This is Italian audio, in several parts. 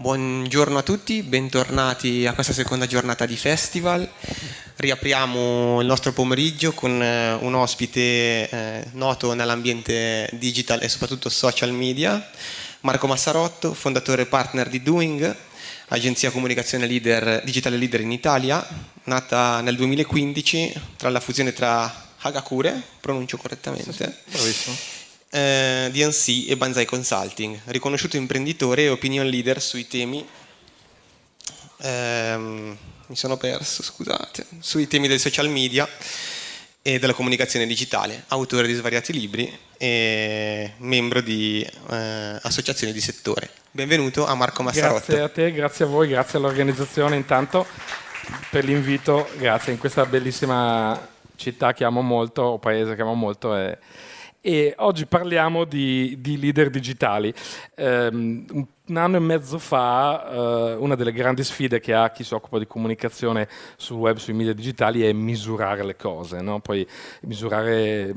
Buongiorno a tutti, bentornati a questa seconda giornata di festival. Riapriamo il nostro pomeriggio con eh, un ospite eh, noto nell'ambiente digital e soprattutto social media, Marco Massarotto, fondatore e partner di Doing, agenzia comunicazione leader, digitale leader in Italia, nata nel 2015 tra la fusione tra Hagakure, pronuncio correttamente, Bravissimo eh, DNC e Banzai Consulting, riconosciuto imprenditore e opinion leader sui temi, ehm, perso, scusate, sui temi dei social media e della comunicazione digitale, autore di svariati libri e membro di eh, associazioni di settore. Benvenuto a Marco Massarotto. Grazie a te, grazie a voi, grazie all'organizzazione intanto per l'invito, grazie, in questa bellissima città che amo molto, o paese che amo molto. E e oggi parliamo di, di leader digitali. Um, un anno e mezzo fa uh, una delle grandi sfide che ha chi si occupa di comunicazione sul web, sui media digitali è misurare le cose, no? poi misurare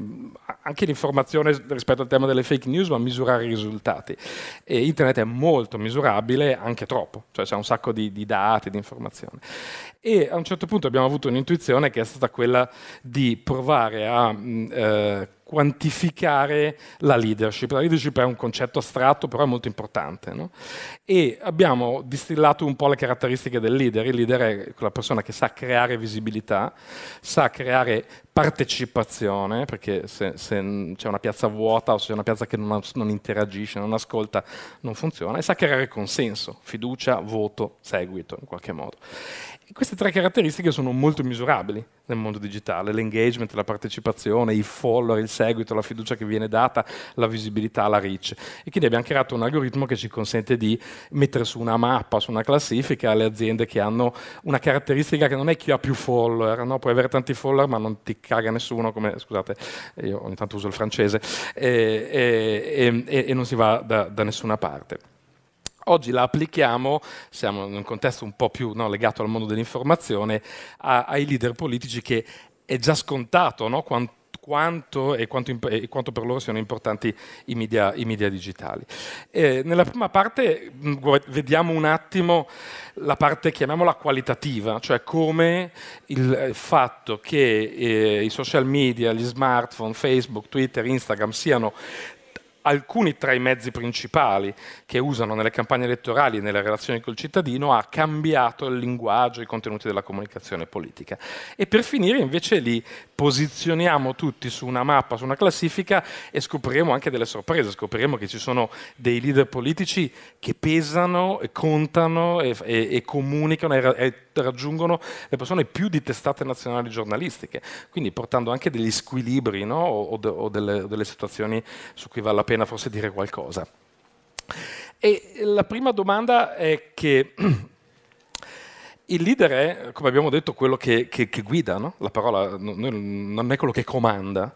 anche l'informazione rispetto al tema delle fake news, ma misurare i risultati. E internet è molto misurabile, anche troppo, cioè c'è un sacco di, di dati, di informazioni. E a un certo punto abbiamo avuto un'intuizione che è stata quella di provare a... Mh, eh, quantificare la leadership. La leadership è un concetto astratto, però è molto importante. No? E abbiamo distillato un po' le caratteristiche del leader. Il leader è quella persona che sa creare visibilità, sa creare partecipazione, perché se, se c'è una piazza vuota o se c'è una piazza che non, non interagisce, non ascolta, non funziona, e sa creare consenso, fiducia, voto, seguito, in qualche modo. queste tre caratteristiche sono molto misurabili nel mondo digitale, l'engagement, la partecipazione, i follower, il seguito, la fiducia che viene data, la visibilità, la reach. E quindi abbiamo creato un algoritmo che ci consente di mettere su una mappa, su una classifica, le aziende che hanno una caratteristica che non è chi ha più follower, no? puoi avere tanti follower ma non ti caga nessuno, come, scusate, io ogni tanto uso il francese, e, e, e, e non si va da, da nessuna parte. Oggi la applichiamo, siamo in un contesto un po' più no, legato al mondo dell'informazione, a, ai leader politici che è già scontato no, quanto quanto, e quanto, e quanto per loro siano importanti i media, i media digitali. Eh, nella prima parte vediamo un attimo la parte, chiamiamola qualitativa, cioè come il eh, fatto che eh, i social media, gli smartphone, Facebook, Twitter, Instagram siano alcuni tra i mezzi principali che usano nelle campagne elettorali e nelle relazioni col cittadino ha cambiato il linguaggio, i contenuti della comunicazione politica. E per finire invece li posizioniamo tutti su una mappa, su una classifica e scopriremo anche delle sorprese, scopriremo che ci sono dei leader politici che pesano, contano e, e, e comunicano e, e raggiungono le persone più di testate nazionali giornalistiche, quindi portando anche degli squilibri no? o, o, o delle, delle situazioni su cui vale la pena forse dire qualcosa. E la prima domanda è che il leader è, come abbiamo detto, quello che, che, che guida, no? la parola non è quello che comanda.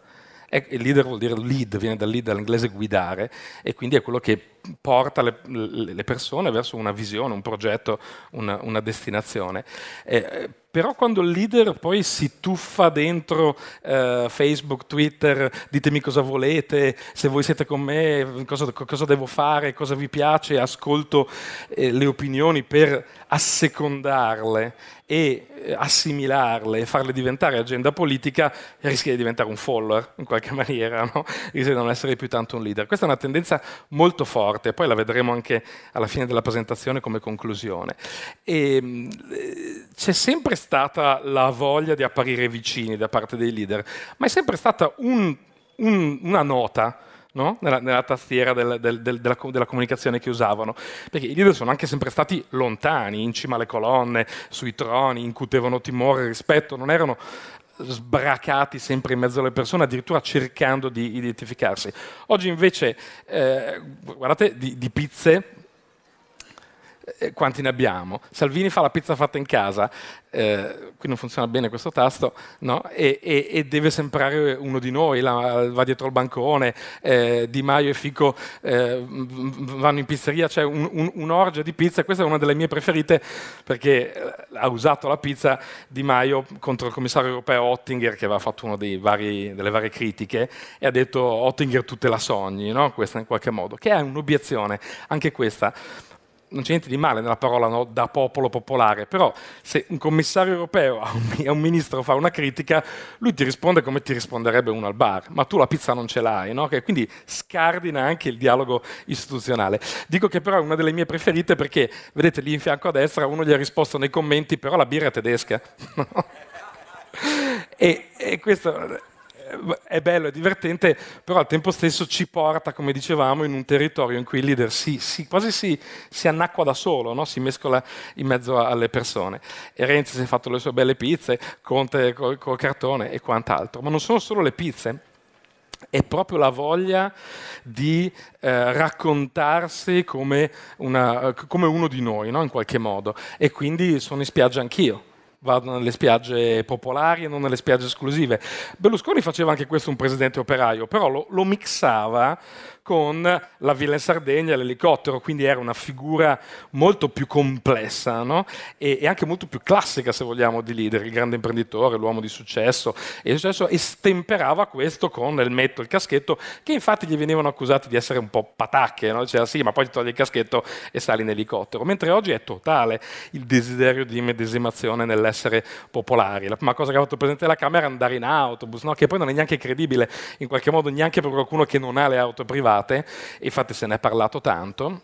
Il leader vuol dire lead, viene dal lead dall'inglese guidare, e quindi è quello che porta le, le, persone verso una visione, un progetto, una, una destinazione. Eh, però quando il leader poi si tuffa dentro eh, Facebook, Twitter, ditemi cosa volete, se voi siete con me, cosa, cosa devo fare, cosa vi piace, ascolto eh, le opinioni per assecondarle e eh, assimilarle e farle diventare agenda politica, rischia di diventare un follower in qualche maniera, no? rischia di non essere più tanto un leader. Questa è una tendenza molto forte morte, poi la vedremo anche alla fine della presentazione come conclusione. E, mm, eh, c'è sempre stata la voglia di apparire vicini da parte dei leader, ma è sempre stata un, un, una nota No? Nella, nella, tastiera del, del, del, della, della, comunicazione che usavano. Perché i leader sono anche sempre stati lontani, in cima alle colonne, sui troni, incutevano timore e rispetto, non erano sbracati sempre in mezzo alle persone, addirittura cercando di identificarsi. Oggi invece, eh, guardate, di, di pizze, eh, quanti ne abbiamo. Salvini fa la pizza fatta in casa, eh, qui non funziona bene questo tasto, no? e, e, e, deve sembrare uno di noi, la, va dietro al bancone, eh, Di Maio e Fico eh, vanno in pizzeria, c'è cioè un'orgia un, un di pizza, questa è una delle mie preferite perché eh, ha usato la pizza Di Maio contro il commissario europeo Ottinger che aveva fatto una delle varie critiche e ha detto Ottinger tu te la sogni, no? questa in qualche modo, che è un'obiezione, anche questa non c'è niente di male nella parola no? da popolo popolare, però se un commissario europeo a un, a un, ministro fa una critica, lui ti risponde come ti risponderebbe uno al bar, ma tu la pizza non ce l'hai, no? okay? quindi scardina anche il dialogo istituzionale. Dico che però è una delle mie preferite perché, vedete lì in fianco a destra, uno gli ha risposto nei commenti, però la birra è tedesca. e, e questo è bello, è divertente, però al tempo stesso ci porta, come dicevamo, in un territorio in cui il leader si, si, quasi si, si, annacqua da solo, no? si mescola in mezzo alle persone. E Renzi si è fatto le sue belle pizze, Conte col, col cartone e quant'altro, ma non sono solo le pizze, è proprio la voglia di eh, raccontarsi come, una, come, uno di noi, no? in qualche modo. E quindi sono in spiaggia anch'io vadano nelle spiagge popolari e non nelle spiagge esclusive. Berlusconi faceva anche questo un presidente operaio, però lo, lo mixava con la villa in Sardegna e l'elicottero, quindi era una figura molto più complessa no? e, e, anche molto più classica, se vogliamo, di leader, il grande imprenditore, l'uomo di successo. E il successo estemperava questo con il metto, il caschetto, che infatti gli venivano accusati di essere un po' patacche, no? diceva sì, ma poi ti togli il caschetto e sali in elicottero, mentre oggi è totale il desiderio di medesimazione nell'essere popolari. La prima cosa che ha fatto il Presidente della Camera è andare in autobus, no? che poi non è neanche credibile, in qualche modo neanche per qualcuno che non ha le auto private state, infatti se ne è parlato tanto,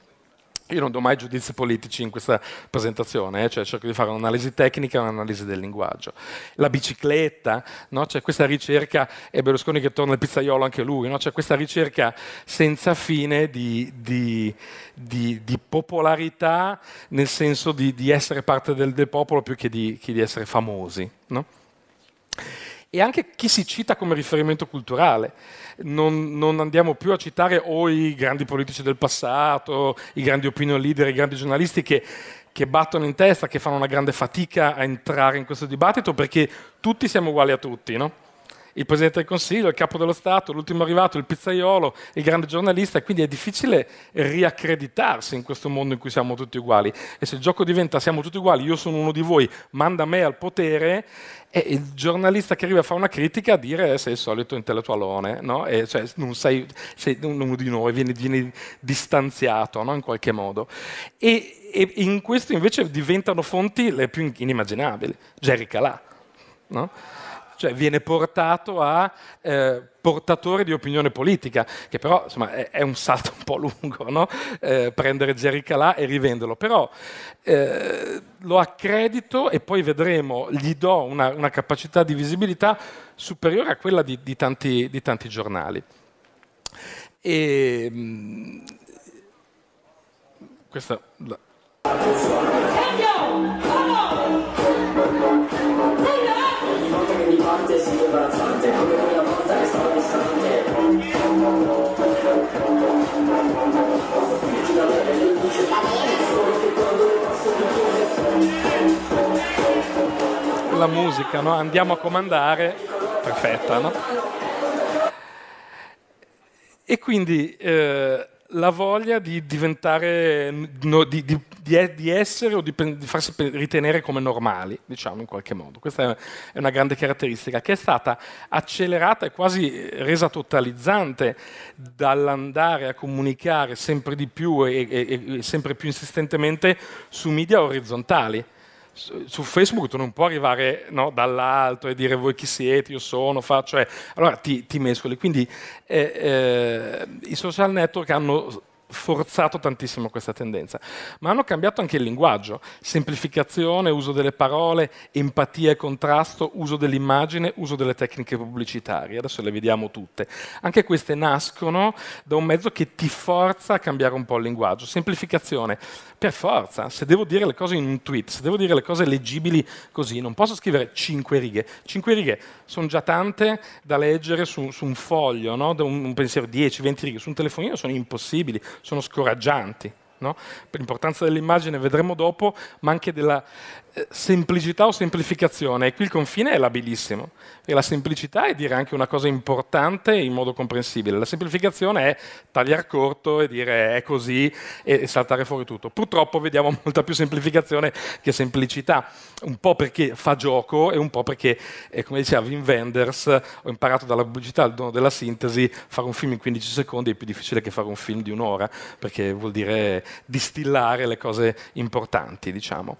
io non do mai giudizi politici in questa presentazione, eh? cioè cerco di fare un'analisi tecnica e un'analisi del linguaggio. La bicicletta, no? c'è questa ricerca, e Berlusconi che torna il pizzaiolo anche lui, no? c'è questa ricerca senza fine di, di, di, di popolarità nel senso di, essere parte del, del popolo più che di, che essere famosi. No? e anche chi si cita come riferimento culturale. Non, non, andiamo più a citare o i grandi politici del passato, i grandi opinion leader, i grandi giornalisti che, che battono in testa, che fanno una grande fatica a entrare in questo dibattito perché tutti siamo uguali a tutti, no? il Presidente del Consiglio, il Capo dello Stato, l'ultimo arrivato, il pizzaiolo, il grande giornalista, quindi è difficile riaccreditarsi in questo mondo in cui siamo tutti uguali. E se il gioco diventa siamo tutti uguali, io sono uno di voi, manda me al potere, è il giornalista che arriva a fare una critica a dire eh, sei il solito intellettualone, no? e cioè, non sei, sei, uno di noi, vieni, vieni distanziato no? in qualche modo. E, e, in questo invece diventano fonti le più inimmaginabili, Jerry Calà. No? cioè viene portato a eh, portatore di opinione politica, che però insomma, è, è, un salto un po' lungo, no? eh, prendere Jerry là e rivenderlo, però eh, lo accredito e poi vedremo, gli do una, una capacità di visibilità superiore a quella di, di, tanti, di tanti, giornali. E, mh, mm, questa... La... imbarazzante come quella volta che stavo distante la musica no? andiamo a comandare perfetta no? e quindi eh, la voglia di diventare no, di, di di, di essere o di, di, farsi ritenere come normali, diciamo in qualche modo. Questa è una grande caratteristica che è stata accelerata e quasi eh, resa totalizzante dall'andare a comunicare sempre di più e, e, e sempre più insistentemente su media orizzontali su Facebook tu non puoi arrivare no, dall'alto e dire voi chi siete, io sono, faccio, eh. allora ti, ti mescoli. Quindi eh, eh, i social network hanno forzato tantissimo questa tendenza, ma hanno cambiato anche il linguaggio, semplificazione, uso delle parole, empatia e contrasto, uso dell'immagine, uso delle tecniche pubblicitarie, adesso le vediamo tutte. Anche queste nascono da un mezzo che ti forza a cambiare un po' il linguaggio. Semplificazione, per forza, se devo dire le cose in un tweet, se devo dire le cose leggibili così, non posso scrivere cinque righe. Cinque righe sono già tante da leggere su, su un foglio, no? da un, un pensiero, 10-20 righe, su un telefonino sono impossibili sono scoraggianti. No? Per l'importanza dell'immagine vedremo dopo, ma anche della eh, semplicità o semplificazione, e qui il confine è labilissimo, perché la semplicità è dire anche una cosa importante in modo comprensibile, la semplificazione è tagliare corto e dire eh, è così e saltare fuori tutto. Purtroppo vediamo molta più semplificazione che semplicità, un po' perché fa gioco e un po' perché, eh, come diceva Wim Wenders, ho imparato dalla pubblicità il dono della sintesi, fare un film in 15 secondi è più difficile che fare un film di un'ora, perché vuol dire distillare le cose importanti, diciamo.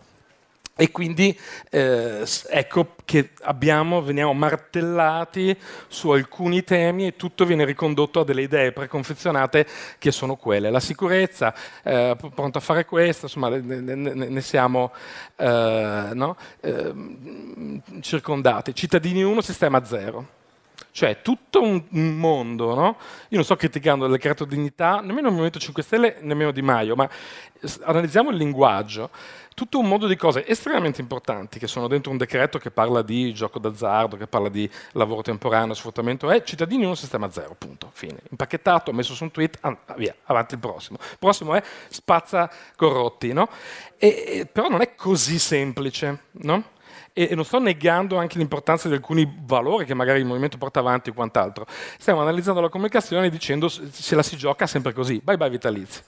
E quindi eh, ecco che abbiamo, veniamo martellati su alcuni temi e tutto viene ricondotto a delle idee preconfezionate che sono quelle. La sicurezza, eh, pronto a fare questo, insomma ne, ne, ne siamo eh, no? Ehm, circondati. Cittadini 1, sistema 0. Cioè tutto un mondo, no? Io non sto criticando il creato dignità, nemmeno il Movimento 5 Stelle, nemmeno Di Maio, ma analizziamo il linguaggio. Tutto un mondo di cose estremamente importanti che sono dentro un decreto che parla di gioco d'azzardo, che parla di lavoro temporaneo, sfruttamento, è eh, cittadini uno sistema zero, punto, fine. Impacchettato, messo su un tweet, ah, via, avanti il prossimo. Il prossimo è spazza corrotti, no? E, però non è così semplice, no? e, e non sto negando anche l'importanza di alcuni valori che magari il movimento porta avanti e quant'altro. Stiamo analizzando la comunicazione dicendo se la si gioca sempre così, bye bye vitalizi.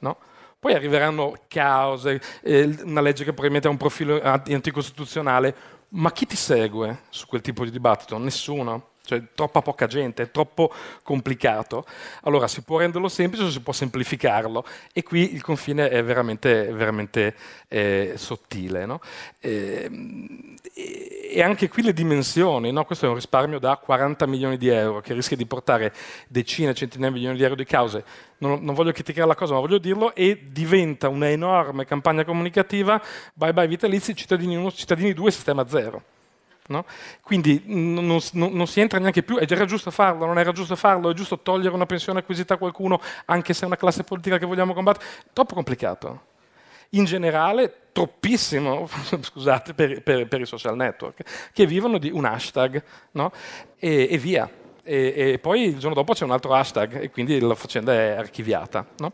No? Poi arriveranno cause, eh, una legge che probabilmente ha un profilo anticostituzionale, ma chi ti segue su quel tipo di dibattito? Nessuno cioè troppa poca gente, è troppo complicato. Allora si può renderlo semplice o si può semplificarlo e qui il confine è veramente, veramente eh, sottile. No? Ehm, e, e, anche qui le dimensioni, no? questo è un risparmio da 40 milioni di euro che rischia di portare decine, centinaia di milioni di euro di cause. Non, non voglio criticare la cosa, ma voglio dirlo, e diventa un'enorme campagna comunicativa, bye bye vitalizi, cittadini 1, cittadini 2, sistema 0. No? Quindi non, non, non, si entra neanche più, era giusto farlo, non era giusto farlo, è giusto togliere una pensione acquisita a qualcuno, anche se è una classe politica che vogliamo combattere, troppo complicato. In generale, troppissimo, scusate, per, per, per i social network, che vivono di un hashtag no? e, e, via. E, e, poi il giorno dopo c'è un altro hashtag e quindi la faccenda è archiviata. No?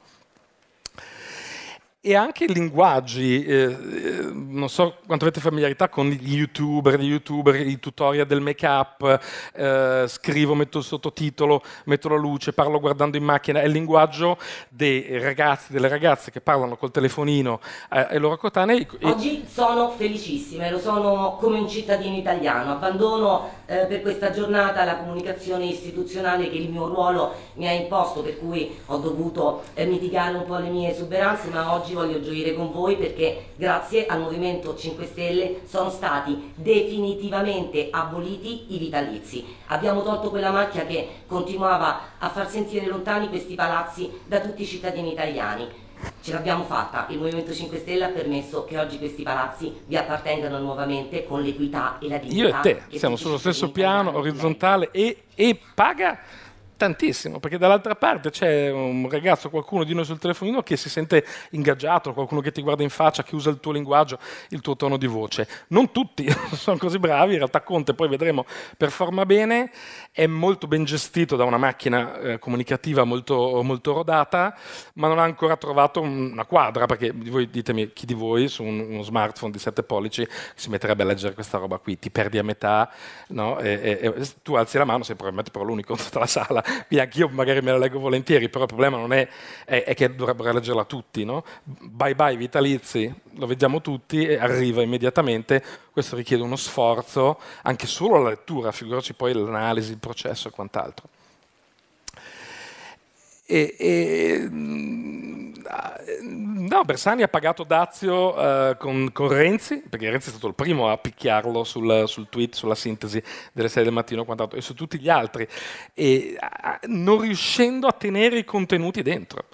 e anche i linguaggi, eh, eh, non so quanto avete familiarità con gli youtuber, gli YouTuber i tutorial del make-up, eh, scrivo, metto il sottotitolo, metto la luce, parlo guardando in macchina, è il linguaggio dei ragazzi, delle ragazze che parlano col telefonino eh, ai loro cotanei. Oggi sono felicissime, lo sono come un cittadino italiano, abbandono eh, per questa giornata la comunicazione istituzionale che il mio ruolo mi ha imposto, per cui ho dovuto eh, mitigare un po' le mie esuberanze, ma oggi voglio gioire con voi perché grazie al Movimento 5 Stelle sono stati definitivamente aboliti i vitalizi. Abbiamo tolto quella macchia che continuava a far sentire lontani questi palazzi da tutti i cittadini italiani. Ce l'abbiamo fatta, il Movimento 5 Stelle ha permesso che oggi questi palazzi vi appartengano nuovamente con l'equità e la dignità. Io e te siamo sullo stesso piano, orizzontale e, e paga tantissimo, perché dall'altra parte c'è un ragazzo, qualcuno di noi sul telefonino che si sente ingaggiato, qualcuno che ti guarda in faccia, che usa il tuo linguaggio, il tuo tono di voce. Non tutti sono così bravi, in realtà Conte poi vedremo performa bene, è molto ben gestito da una macchina eh, comunicativa molto, molto, rodata, ma non ha ancora trovato una quadra, perché voi ditemi chi di voi su un, uno smartphone di 7 pollici si metterebbe a leggere questa roba qui, ti perdi a metà, no? e, e, e, tu alzi la mano, sei probabilmente però l'unico in tutta la sala quindi anch'io magari me la leggo volentieri, però il problema non è, è, è che dovrebbero leggerla tutti, no? Bye bye vitalizi, lo vediamo tutti e arriva immediatamente, questo richiede uno sforzo, anche solo la lettura, figurarci poi l'analisi, il processo e quant'altro. E, e, no, Bersani ha pagato Dazio uh, con, con, Renzi, perché Renzi è stato il primo a picchiarlo sul, sul tweet, sulla sintesi delle 6 del mattino e quant'altro, e su tutti gli altri, e, uh, non riuscendo a tenere i contenuti dentro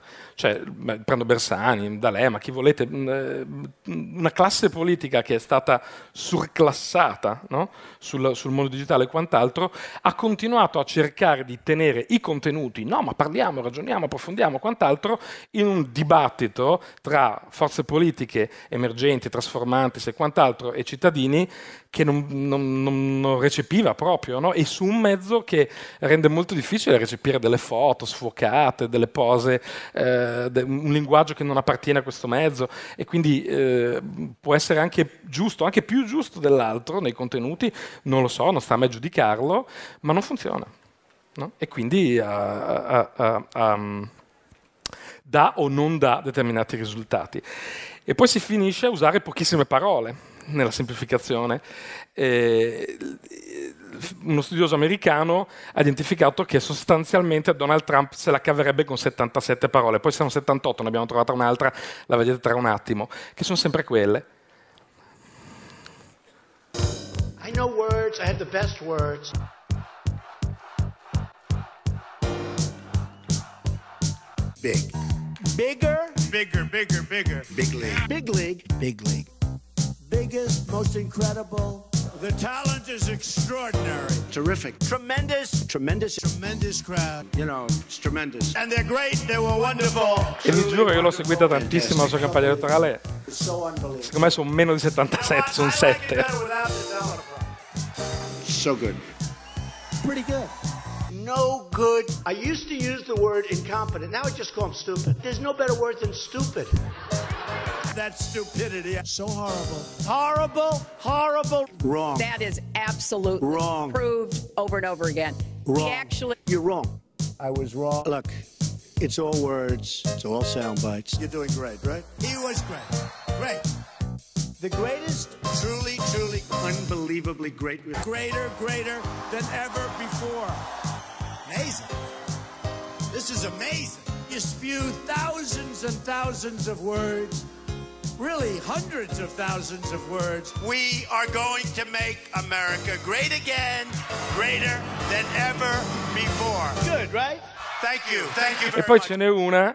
cioè, prendo Bersani, D'Alema, chi volete, mm, eh, una classe politica che è stata surclassata no? sul, sul, mondo digitale e quant'altro, ha continuato a cercare di tenere i contenuti, no ma parliamo, ragioniamo, approfondiamo, quant'altro, in un dibattito tra forze politiche emergenti, trasformanti e quant'altro e cittadini che non, non, non, non recepiva proprio, no? e su un mezzo che rende molto difficile recepire delle foto sfocate, delle pose, eh, de, un linguaggio che non appartiene a questo mezzo e quindi eh, può essere anche giusto, anche più giusto dell'altro nei contenuti, non lo so, non sta a me giudicarlo, ma non funziona. No? E quindi uh, uh, uh, um, dà o non dà determinati risultati. E poi si finisce a usare pochissime parole nella semplificazione, eh, uno studioso americano ha identificato che sostanzialmente Donald Trump se la caverebbe con 77 parole, poi sono 78, ne abbiamo trovata un'altra, la vedete tra un attimo, che sono sempre quelle. I know words, I have the best words. Big. Bigger? Bigger, bigger, bigger. Big league. Big league. Big league. biggest, most incredible. The talent is extraordinary. Terrific. Tremendous. Tremendous. Tremendous crowd. You know, it's tremendous. And they're great, they were wonderful. E vi giuro che l'ho seguita tantissimo la sua campagna elettorale. Secondo me sono meno di 77, sono 7. So good. Pretty good. No good. I used to use the word incompetent. Now I just call them stupid. There's no better word than stupid that stupidity. So horrible. Horrible, horrible. Wrong. That is absolutely wrong. Proved over and over again. Wrong. He actually. You're wrong. I was wrong. Look, it's all words, it's all sound bites. You're doing great, right? He was great. Great. The greatest, truly, truly, unbelievably great. Greater, greater than ever before. Amazing. This is amazing. You spew thousands and thousands of words really hundreds of thousands of words. We are going to make America great again, greater than ever before. Good, right? Thank you. Thank you e poi ce n'è una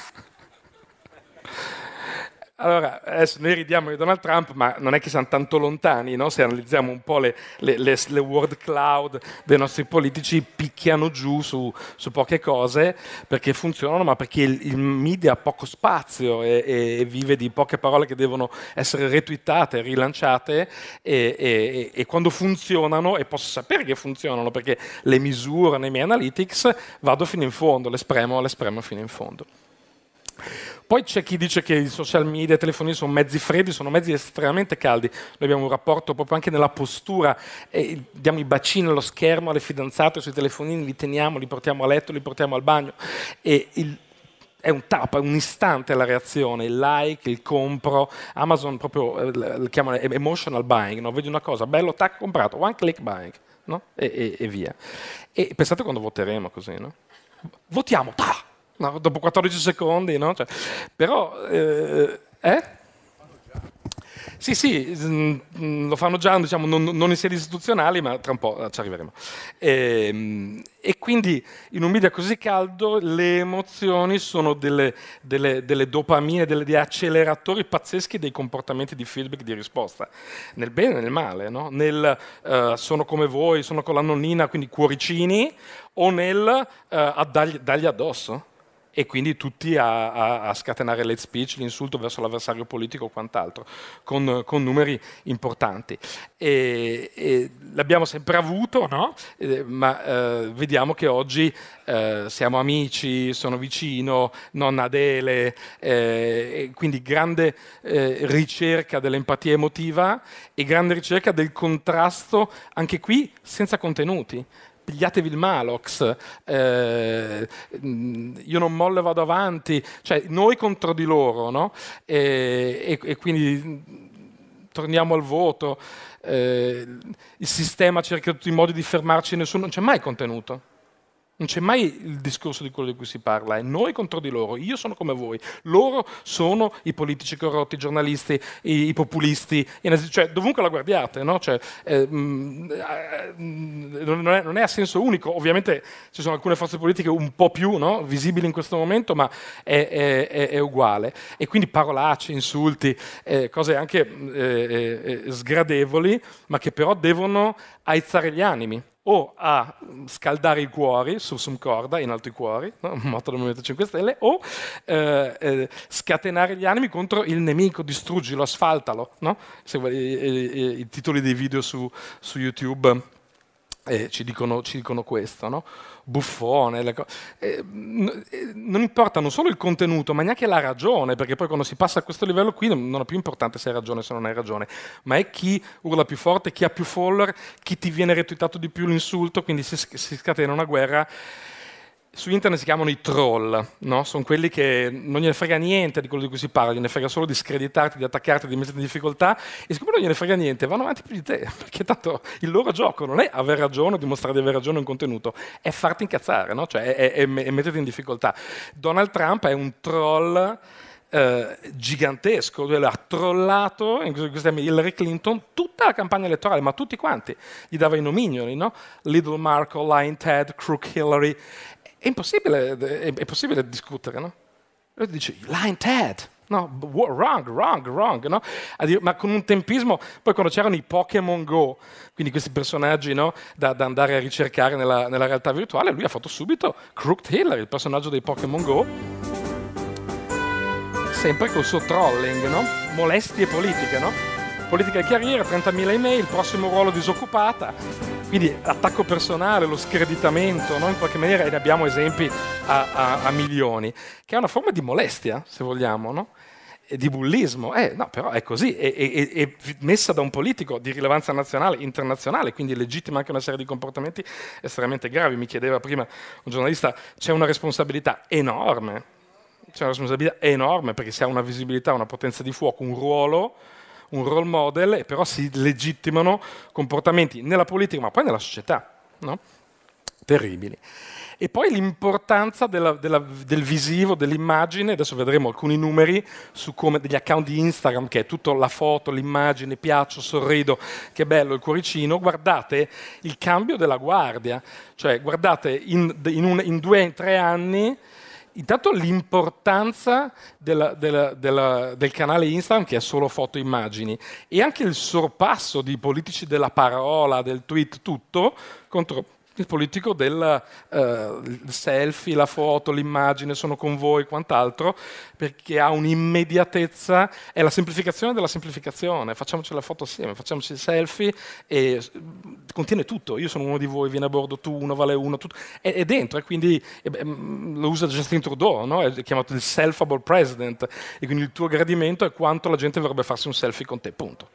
Allora, adesso noi ridiamo di Donald Trump, ma non è che siamo tanto lontani, no? se analizziamo un po' le, le, le, le, word cloud dei nostri politici, picchiano giù su, su poche cose perché funzionano, ma perché il, il media ha poco spazio e, e, vive di poche parole che devono essere retweetate, rilanciate e, e, e, quando funzionano, e posso sapere che funzionano perché le misuro nei miei analytics, vado fino in fondo, le spremo, le spremo fino in fondo. Poi c'è chi dice che i social media e i telefonini sono mezzi freddi, sono mezzi estremamente caldi. Noi abbiamo un rapporto proprio anche nella postura, eh, diamo i bacini allo schermo alle fidanzate sui telefonini, li teniamo, li portiamo a letto, li portiamo al bagno. Il, è un tap, è un istante la reazione, il like, il compro. Amazon proprio eh, lo emotional buying, no? vedi una cosa, bello, tac, comprato, one click buying, no? e, e, e, via. E pensate quando voteremo così, no? Votiamo, tac! No, dopo 14 secondi, no? Cioè, però, eh, eh? Sì, sì, mm, mm, lo fanno già, diciamo, non, non, in sedi istituzionali, ma tra un po' ci arriveremo. E, ehm, e quindi in un media così caldo le emozioni sono delle, delle, delle dopamine, delle, degli acceleratori pazzeschi dei comportamenti di feedback di risposta, nel bene e nel male, no? nel uh, sono come voi, sono con la nonnina, quindi cuoricini, o nel uh, eh, dagli addosso e quindi tutti a, a, a scatenare l'hate speech, l'insulto verso l'avversario politico o quant'altro, con, con, numeri importanti. E, e l'abbiamo sempre avuto, oh no? eh, ma eh, vediamo che oggi eh, siamo amici, sono vicino, nonna Adele, eh, quindi grande eh, ricerca dell'empatia emotiva e grande ricerca del contrasto, anche qui senza contenuti pigliatevi il Malox, eh, mm, io non mollo vado avanti, cioè noi contro di loro, no? e, e, e quindi mm, torniamo al voto, eh, il sistema cerca in tutti i modi di fermarci, nessuno non c'è mai contenuto. Non c'è mai il discorso di quello di cui si parla, è noi contro di loro, io sono come voi, loro sono i politici corrotti, i giornalisti, i, i populisti, cioè, dovunque la guardiate, no? cioè, eh, mh, mm, eh, mm, non, è, non, è, a senso unico, ovviamente ci sono alcune forze politiche un po' più no? visibili in questo momento, ma è, è, è uguale. E quindi parolacce, insulti, eh, cose anche mm, eh, eh, sgradevoli, ma che però devono aizzare gli animi o a scaldare i cuori, su sursum corda, in alto i cuori, no? motto del Movimento 5 Stelle, o eh, eh, scatenare gli animi contro il nemico, distruggilo, asfaltalo, no? Se, i, i, i, titoli dei video su, su YouTube eh, ci, dicono, ci, dicono, questo, no? buffone, co- eh, n- eh, non importa non solo il contenuto, ma neanche la ragione, perché poi quando si passa a questo livello qui non, non è più importante se hai ragione o se non hai ragione, ma è chi urla più forte, chi ha più follower, chi ti viene retweetato di più l'insulto, quindi si, si scatena una guerra su internet si chiamano i troll, no? sono quelli che non gliene frega niente di quello di cui si parla, gliene frega solo di screditarti, di attaccarti, di metterti in difficoltà e siccome non gliene frega niente vanno avanti più di te, perché tanto il loro gioco non è aver ragione o dimostrare di aver ragione in un contenuto, è farti incazzare, no? cioè è, è, è metterti in difficoltà. Donald Trump è un troll eh, gigantesco, ha trollato, in questi anni Hillary Clinton, tutta la campagna elettorale, ma tutti quanti, gli dava i nomignoli, no? Little Marco, Lion Ted, Crook Hillary, è impossibile, è, è possibile discutere, no? Lui dice, lying Ted, no, wrong, wrong, wrong, no? Ma con un tempismo, poi quando c'erano i Pokémon Go, quindi questi personaggi no, da, da, andare a ricercare nella, nella, realtà virtuale, lui ha fatto subito Crooked Hiller, il personaggio dei Pokémon Go, sempre col suo trolling, no? Molestie politiche, no? Politica e carriera, 30.000 email, prossimo ruolo disoccupata, quindi attacco personale, lo screditamento, no? in qualche maniera, ne abbiamo esempi a, a, a, milioni, che è una forma di molestia, se vogliamo, no? di bullismo. Eh, no, però è così, è, è, è, messa da un politico di rilevanza nazionale, internazionale, quindi legittima anche una serie di comportamenti estremamente gravi. Mi chiedeva prima un giornalista, c'è una responsabilità enorme, c'è una responsabilità enorme perché si ha una visibilità, una potenza di fuoco, un ruolo un role model, e però si legittimano comportamenti nella politica, ma poi nella società. No? Terribili. E poi l'importanza della, della, del visivo, dell'immagine, adesso vedremo alcuni numeri su come degli account di Instagram, che è tutta la foto, l'immagine, piaccio, sorrido, che bello il cuoricino, guardate il cambio della guardia, cioè guardate in, in, un, in due, in tre anni intanto l'importanza della, della, della, del canale Instagram che è solo foto e immagini e anche il sorpasso di politici della parola, del tweet, tutto contro il politico del uh, selfie, la foto, l'immagine, sono con voi, quant'altro, perché ha un'immediatezza, è la semplificazione della semplificazione, facciamoci la foto assieme, facciamoci il selfie e contiene tutto, io sono uno di voi, viene a bordo tu, uno vale uno, tutto, è, è dentro e quindi è, eh, mm, lo usa Justin Trudeau, no? è chiamato il selfable president e quindi il tuo gradimento è quanto la gente vorrebbe farsi un selfie con te, punto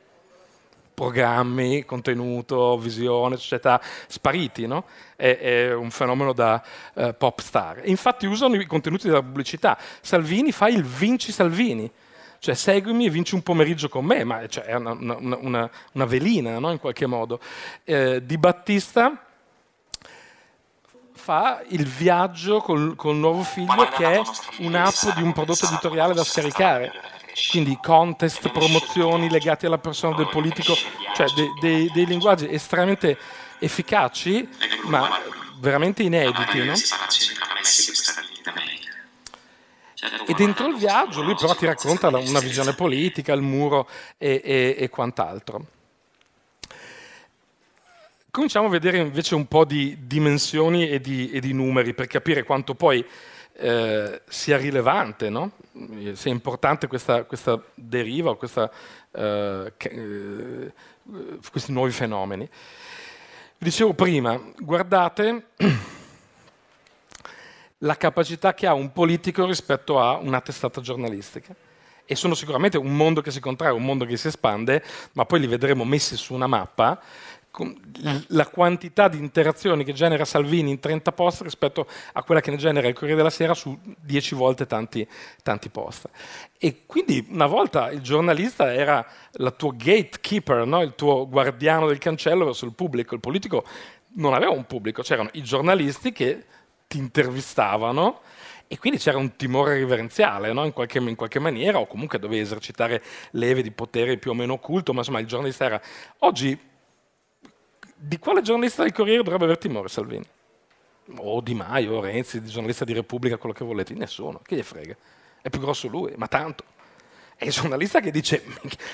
programmi, contenuto, visione, società spariti, no? è, è, un fenomeno da eh, pop star. Infatti usano i contenuti della pubblicità. Salvini fa il vinci Salvini, cioè seguimi e vinci un pomeriggio con me, ma cioè, è una, una, una, una velina no? in qualche modo. Eh, di Battista fa il viaggio col, col nuovo figlio che è un'app di un prodotto editoriale da scaricare quindi contest, promozioni legate alla persona del politico, cioè dei, dei, dei linguaggi estremamente efficaci, ma veramente inediti. No? E dentro il viaggio lui però ti racconta una visione politica, il muro e, e, e quant'altro. Cominciamo a vedere invece un po' di dimensioni e di, e di numeri per capire quanto poi eh, sia rilevante, no? sia importante questa, questa deriva questa, eh, eh, questi nuovi fenomeni. Dicevo prima, guardate la capacità che ha un politico rispetto a una testata giornalistica. E sono sicuramente un mondo che si contrae, un mondo che si espande, ma poi li vedremo messi su una mappa la quantità di interazioni che genera Salvini in 30 post rispetto a quella che ne genera il Corriere della Sera su 10 volte tanti, tanti post. E quindi una volta il giornalista era la tuo gatekeeper, no? il tuo guardiano del cancello verso il pubblico. Il politico non aveva un pubblico, c'erano i giornalisti che ti intervistavano e quindi c'era un timore riverenziale, no? in, qualche, in, qualche, maniera, o comunque dovevi esercitare leve di potere più o meno occulto, ma insomma il giornalista era... Oggi di quale giornalista del Corriere dovrebbe aver timore Salvini? O Di Maio, o Renzi, giornalista di Repubblica, quello che volete, nessuno, chi gli frega? È più grosso lui, ma tanto. È il giornalista che dice,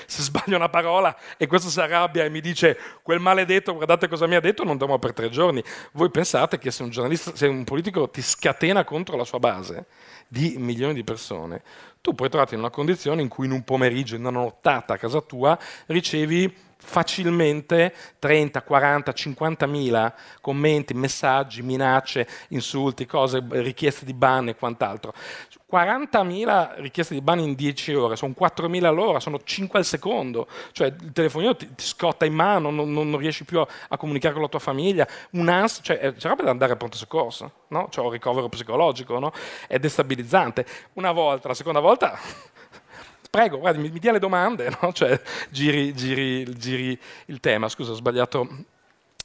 se sbaglio una parola e questo si arrabbia e mi dice quel maledetto, guardate cosa mi ha detto, non dormo per tre giorni. Voi pensate che se un, se un politico ti scatena contro la sua base di milioni di persone, tu puoi trovarti in una condizione in cui in un pomeriggio, in una nottata a casa tua, ricevi facilmente 30, 40, 50 mila commenti, messaggi, minacce, insulti, cose, richieste di ban e quant'altro. 40.000 richieste di ban in 10 ore, sono 4.000 all'ora, sono 5 al secondo, cioè il telefonino ti, ti scotta in mano, non, non, non riesci più a, a, comunicare con la tua famiglia, un'ansia, cioè eh, c'è roba da andare a pronto soccorso, no? cioè un ricovero psicologico, no? è destabilizzante. Una volta, la seconda volta prego, guardi, mi, mi dia le domande, no? cioè, giri, giri, giri il tema, scusa, ho sbagliato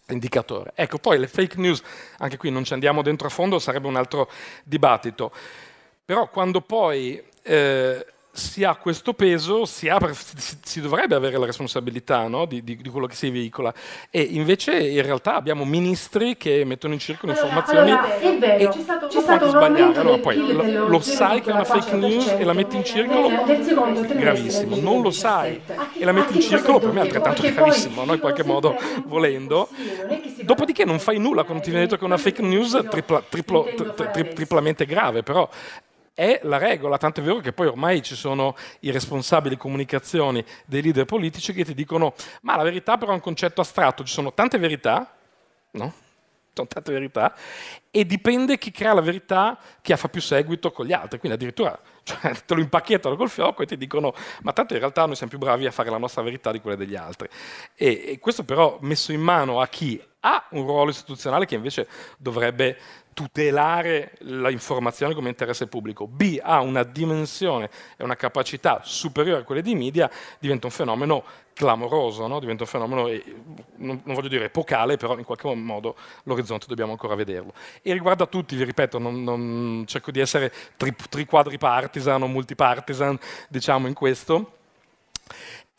indicatore. Ecco, poi le fake news, anche qui non ci andiamo dentro a fondo, sarebbe un altro dibattito, però quando poi... Eh, si ha questo peso, si, ha, si dovrebbe avere la responsabilità no? di, di, di, quello che si veicola e invece in realtà abbiamo ministri che mettono in circolo allora, informazioni allora, è vero, c'è stato, c'è stato sbagliare, allora lo, lo sai che è una fake news e la metti in circolo, del gravissimo, non lo sai e la metti in circolo per me è altrettanto gravissimo, no? in qualche modo volendo, dopodiché non fai nulla quando ti viene detto che è una fake news triplamente grave, però è la regola, tanto è vero che poi ormai ci sono i responsabili di comunicazione dei leader politici che ti dicono ma la verità però è un concetto astratto, ci sono tante verità, no? Sono tante verità, e dipende chi crea la verità, chi fa più seguito con gli altri, quindi addirittura cioè, te lo impacchettano col fiocco e ti dicono ma tanto in realtà noi siamo più bravi a fare la nostra verità di quella degli altri. e, e questo però messo in mano a chi ha un ruolo istituzionale che invece dovrebbe tutelare l'informazione come interesse pubblico, B ha una dimensione e una capacità superiore a quelle dei media, diventa un fenomeno clamoroso, no? diventa un fenomeno, non, non, voglio dire epocale, però in qualche modo l'orizzonte dobbiamo ancora vederlo. E riguarda tutti, vi ripeto, non, non, cerco di essere tri, partisan o multipartisan, diciamo in questo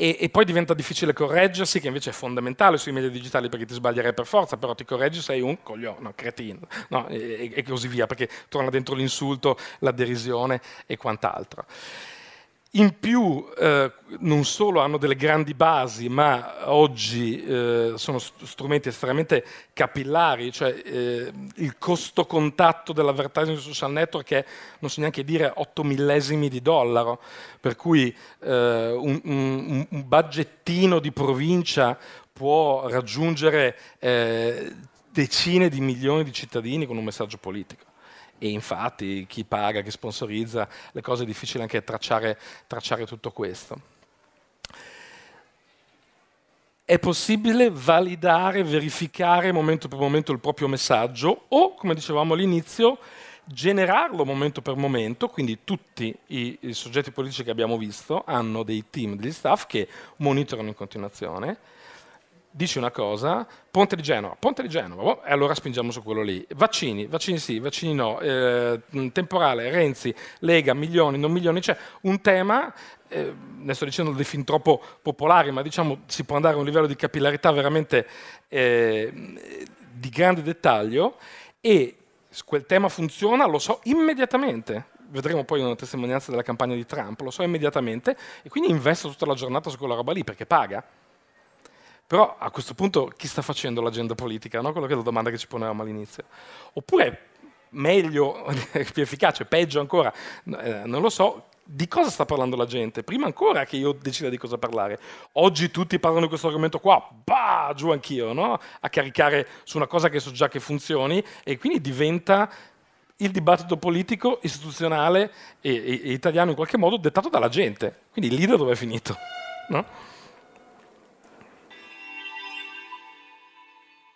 e, e, poi diventa difficile correggersi, che invece è fondamentale sui media digitali perché ti sbaglierai per forza, però ti correggi sei un coglione, no, cretino, no, e, e così via, perché torna dentro l'insulto, la derisione e quant'altro. In più eh, non solo hanno delle grandi basi, ma oggi eh, sono strumenti estremamente capillari, cioè eh, il costo contatto dell'advertising social network è, non so neanche dire, 8 millesimi di dollaro, per cui eh, un, un, un, budgettino di provincia può raggiungere eh, decine di milioni di cittadini con un messaggio politico e infatti chi paga, chi sponsorizza, le cose difficili anche tracciare, tracciare tutto questo. È possibile validare, verificare momento per momento il proprio messaggio o, come dicevamo all'inizio, generarlo momento per momento, quindi tutti i, i, soggetti politici che abbiamo visto hanno dei team, degli staff che monitorano in continuazione dici una cosa, Ponte di Genova, Ponte di Genova, boh, e allora spingiamo su quello lì. Vaccini, vaccini sì, vaccini no, eh, mm, temporale, Renzi, Lega, milioni, non milioni, c'è cioè un tema, eh, ne sto dicendo dei fin troppo popolari, ma diciamo si può andare a un livello di capillarità veramente eh, di grande dettaglio e quel tema funziona, lo so immediatamente, vedremo poi una testimonianza della campagna di Trump, lo so immediatamente, e quindi investo tutta la giornata su quella roba lì perché paga. Però a questo punto chi sta facendo l'agenda politica? No? Quella che è la domanda che ci ponevamo all'inizio. Oppure, meglio, più efficace, peggio ancora, eh, non lo so, di cosa sta parlando la gente? Prima ancora che io decida di cosa parlare. Oggi tutti parlano di questo argomento qua, bah, giù anch'io, no? a caricare su una cosa che so già che funzioni e quindi diventa il dibattito politico, istituzionale e, e, e italiano in qualche modo dettato dalla gente. Quindi lì da dove è finito? No?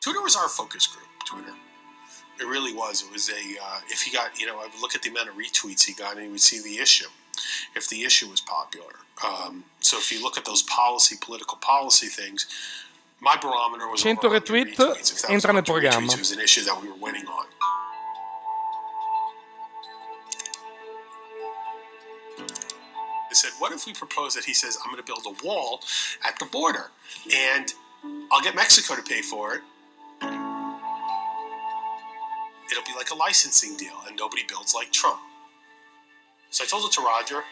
Twitter was our focus group. Twitter, it really was. It was a uh, if he got you know I would look at the amount of retweets he got and he would see the issue if the issue was popular. Um, so if you look at those policy political policy things. My barometer was 100 retweet retweets, If that Retweets, it was an issue that we were winning on. I said, what if we propose that he says, I'm going to build a wall at the border and I'll get Mexico to pay for it It'll be like a licensing deal, and nobody builds like Trump. So I told it to Roger,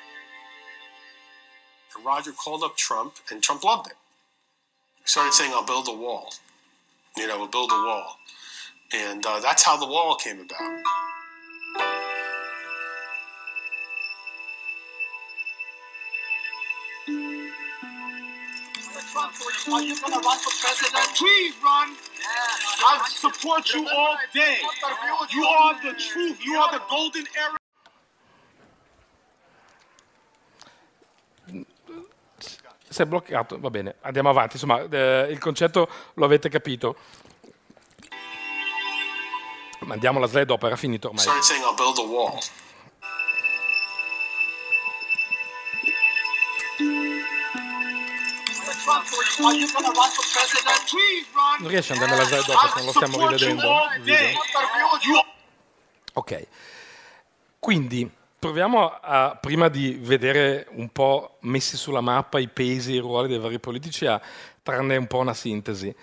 and Roger called up Trump, and Trump loved it. He started saying, I'll build a wall. You know, we'll build a wall. And uh, that's how the wall came about. Are you going to run for president? Please run. I support you all day. You are the truth. You are the golden era. Si è bloccato, va bene, andiamo avanti, insomma eh, il concetto lo avete capito. Mandiamo la slide dopo, era finito ormai. Started saying I'll build a wall. Non riesce a andare a lasciare dopo, se non lo stiamo rivedendo. Ok, quindi proviamo a, prima di vedere un po' messi sulla mappa i pesi e i ruoli dei vari politici, a trarne un po' una sintesi.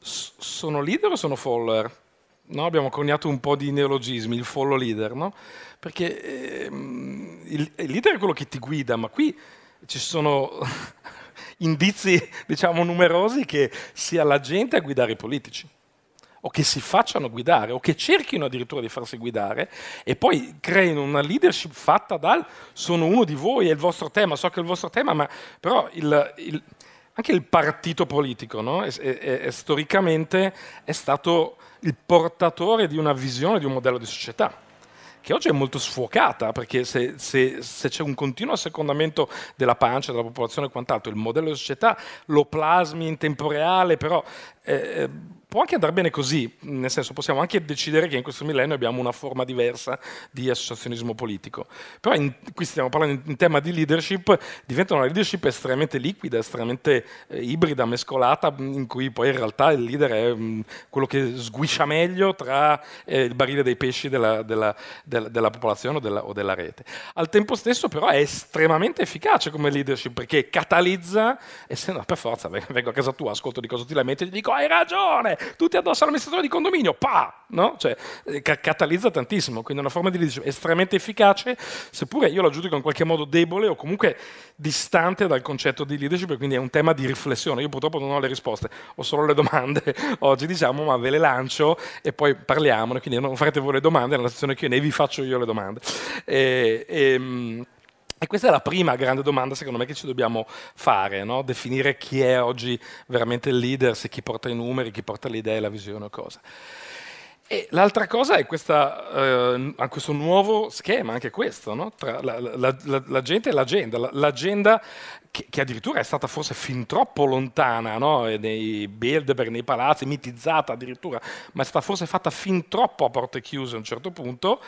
S- sono leader o sono follower? No, abbiamo coniato un po' di neologismi, il follow leader, no? perché eh, il, il, leader è quello che ti guida, ma qui ci sono indizi diciamo numerosi che sia la gente a guidare i politici o che si facciano guidare o che cerchino addirittura di farsi guidare e poi creino una leadership fatta dal sono uno di voi, è il vostro tema, so che è il vostro tema, ma però il, il, anche il partito politico no? è, è, è, storicamente è stato il portatore di una visione, di un modello di società che oggi è molto sfuocata, perché se, se, se c'è un continuo assecondamento della pancia, della popolazione e quant'altro, il modello di società lo plasmi in tempo reale, però... Eh, eh può anche andare bene così, nel senso possiamo anche decidere che in questo millennio abbiamo una forma diversa di associazionismo politico. Però in, qui stiamo parlando in, in, tema di leadership, diventa una leadership estremamente liquida, estremamente eh, ibrida, mescolata, mm, in cui poi in realtà il leader è mh, mm, quello che sguiscia meglio tra eh, il barile dei pesci della, della, della, della popolazione o della, o della rete. Al tempo stesso però è estremamente efficace come leadership perché catalizza, essendo per forza vengo a casa tua, ascolto di cosa ti lamenti e ti dico hai ragione, tutti addosso all'amministratore di condominio, pa! No? Cioè, eh, catalizza tantissimo, quindi è una forma di leadership estremamente efficace, seppure io la giudico in qualche modo debole o comunque distante dal concetto di leadership, quindi è un tema di riflessione. Io purtroppo non ho le risposte, ho solo le domande oggi, diciamo, ma ve le lancio e poi parliamone, quindi non farete voi le domande, è una sezione che ne vi faccio io le domande. E, e, ehm, e questa è la prima grande domanda, secondo me, che ci dobbiamo fare, no? definire chi è oggi veramente il leader, se chi porta i numeri, chi porta le idee, la visione o cosa. E l'altra cosa è questa, eh, questo nuovo schema, anche questo, no? tra la, la, la, la, gente e l'agenda. L'agenda che, che, addirittura è stata forse fin troppo lontana, no? nei Bilderberg, nei palazzi, mitizzata addirittura, ma è stata forse fatta fin troppo a porte chiuse a un certo punto.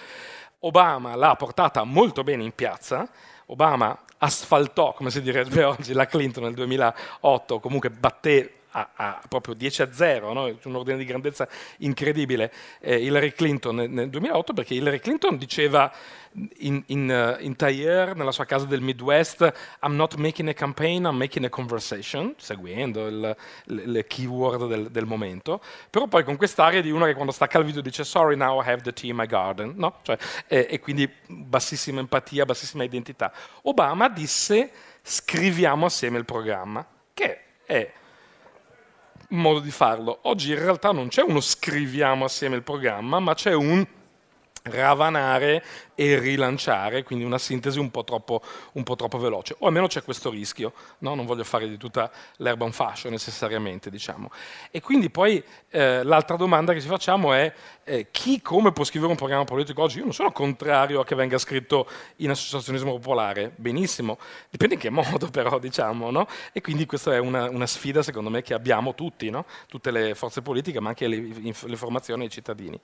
Obama l'ha portata molto bene in piazza, Obama asfaltò, come si direbbe oggi, la Clinton nel 2008, comunque batté a, a proprio 10 a 0, no? un ordine di grandezza incredibile, eh, Hillary Clinton nel, nel 2008, perché Hillary Clinton diceva in, in, uh, in Tayer, nella sua casa del Midwest, I'm not making a campaign, I'm making a conversation, seguendo il, le, le keyword del, del, momento, però poi con quest'area di uno che quando stacca il video dice sorry now I have the tea in my garden, no? cioè, eh, e quindi bassissima empatia, bassissima identità. Obama disse scriviamo assieme il programma, che è modo di farlo. Oggi in realtà non c'è uno scriviamo assieme il programma, ma c'è un ravanare e rilanciare, quindi una sintesi un po' troppo, un po troppo veloce. O almeno c'è questo rischio, no? non voglio fare di tutta l'erba un fascio necessariamente. Diciamo. E quindi poi eh, l'altra domanda che ci facciamo è eh, chi come può scrivere un programma politico oggi? Io non sono contrario a che venga scritto in associazionismo popolare, benissimo, dipende in che modo però diciamo. No? E quindi questa è una, una, sfida secondo me che abbiamo tutti, no? tutte le forze politiche ma anche le, le formazioni e i cittadini.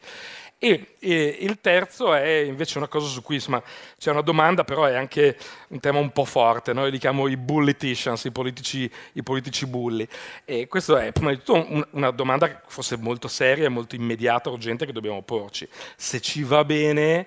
E, e il terzo è invece una cosa cosa su cui insomma, c'è una domanda, però è anche un tema un po' forte, noi li chiamo i bulliticians, i politici, i politici bulli. E questa è prima di tutto un, una domanda forse molto seria, molto immediata, urgente che dobbiamo porci. Se ci va bene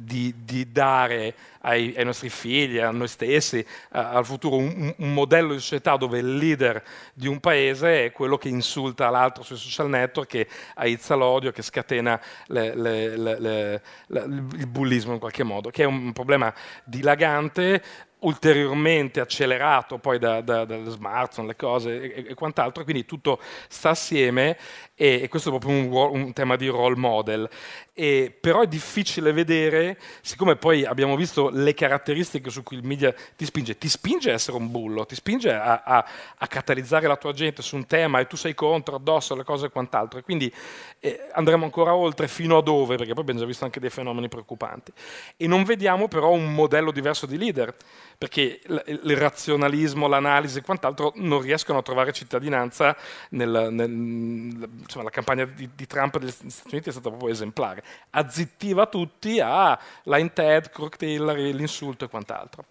di, di dare ai, ai, nostri figli, a noi stessi, a, al futuro, un, un, modello di società dove il leader di un paese è quello che insulta l'altro sui social network, che aizza l'odio, che scatena le, le, le, il bullismo in qualche modo, che è un problema dilagante ulteriormente accelerato poi da, da, dalle smartphone, le cose e, e, quant'altro, quindi tutto sta assieme e, e questo è proprio un, un, tema di role model. E, però è difficile vedere, siccome poi abbiamo visto le caratteristiche su cui il media ti spinge, ti spinge a essere un bullo, ti spinge a, a, a catalizzare la tua gente su un tema e tu sei contro, addosso alle cose e quant'altro, quindi eh, andremo ancora oltre fino a dove, perché poi abbiamo già visto anche dei fenomeni preoccupanti. E non vediamo però un modello diverso di leader perché il razionalismo, l'analisi e quant'altro non riescono a trovare cittadinanza nel, nel, insomma, la campagna di, di, Trump degli Stati Uniti è stata proprio esemplare, azzittiva tutti a Line Ted, Crook Hillary, l'insulto e quant'altro.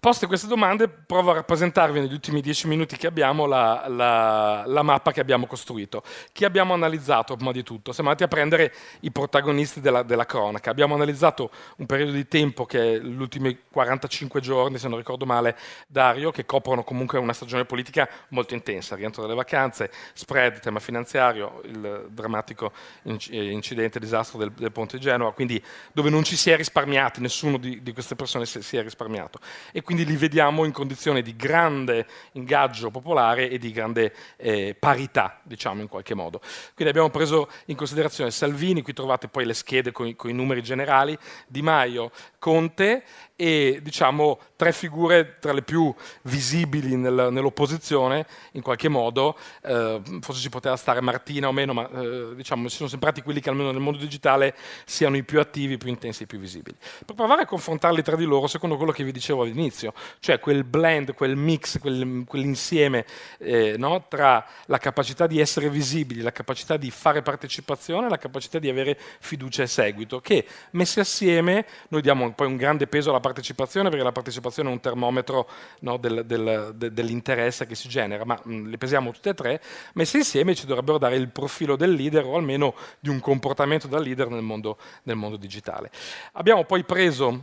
Poste queste domande, provo a rappresentarvi negli ultimi dieci minuti che abbiamo la, la, la, mappa che abbiamo costruito. Chi abbiamo analizzato prima di tutto? Siamo andati a prendere i protagonisti della, della cronaca. Abbiamo analizzato un periodo di tempo che è gli ultimi 45 giorni, se non ricordo male, Dario, che coprono comunque una stagione politica molto intensa. Rientro dalle vacanze, spread, tema finanziario, il drammatico eh, incidente, disastro del, del ponte di Genova, quindi dove non ci si è risparmiati, nessuno di, di queste persone si, si è risparmiato. E quindi li vediamo in condizione di grande ingaggio popolare e di grande eh, parità, diciamo in qualche modo. Quindi abbiamo preso in considerazione Salvini, qui trovate poi le schede con i, con i numeri generali, Di Maio, Conte, e diciamo tre figure tra le più visibili nel, nell'opposizione, in qualche modo, eh, forse ci poteva stare Martina o meno, ma eh, diciamo mi sono sembrati quelli che almeno nel mondo digitale siano i più attivi, i più intensi, i più visibili. Per provare a confrontarli tra di loro secondo quello che vi dicevo all'inizio, cioè quel blend, quel mix, quel, quell'insieme eh, no, tra la capacità di essere visibili, la capacità di fare partecipazione e la capacità di avere fiducia e seguito, che messi assieme noi diamo poi un grande peso alla partecipazione perché la partecipazione è un termometro no, del, del, de, dell'interesse che si genera, ma mh, mm, le pesiamo tutte e tre, messe insieme ci dovrebbero dare il profilo del leader o almeno di un comportamento da leader nel mondo, nel mondo digitale. Abbiamo poi preso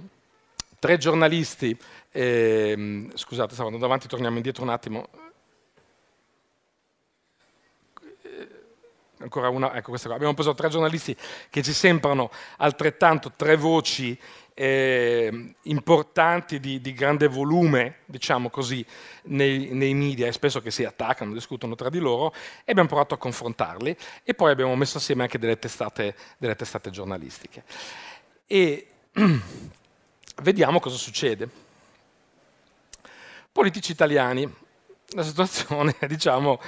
tre giornalisti, eh, scusate, stavo andando avanti, torniamo indietro un attimo, ancora una, ecco questa qua. Abbiamo preso tre giornalisti che ci sembrano altrettanto tre voci eh, importanti di, di, grande volume, diciamo così, nei, nei, media, e spesso che si attaccano, discutono tra di loro, e abbiamo provato a confrontarli e poi abbiamo messo assieme anche delle testate, delle testate giornalistiche. E vediamo cosa succede. Politici italiani, la situazione, diciamo,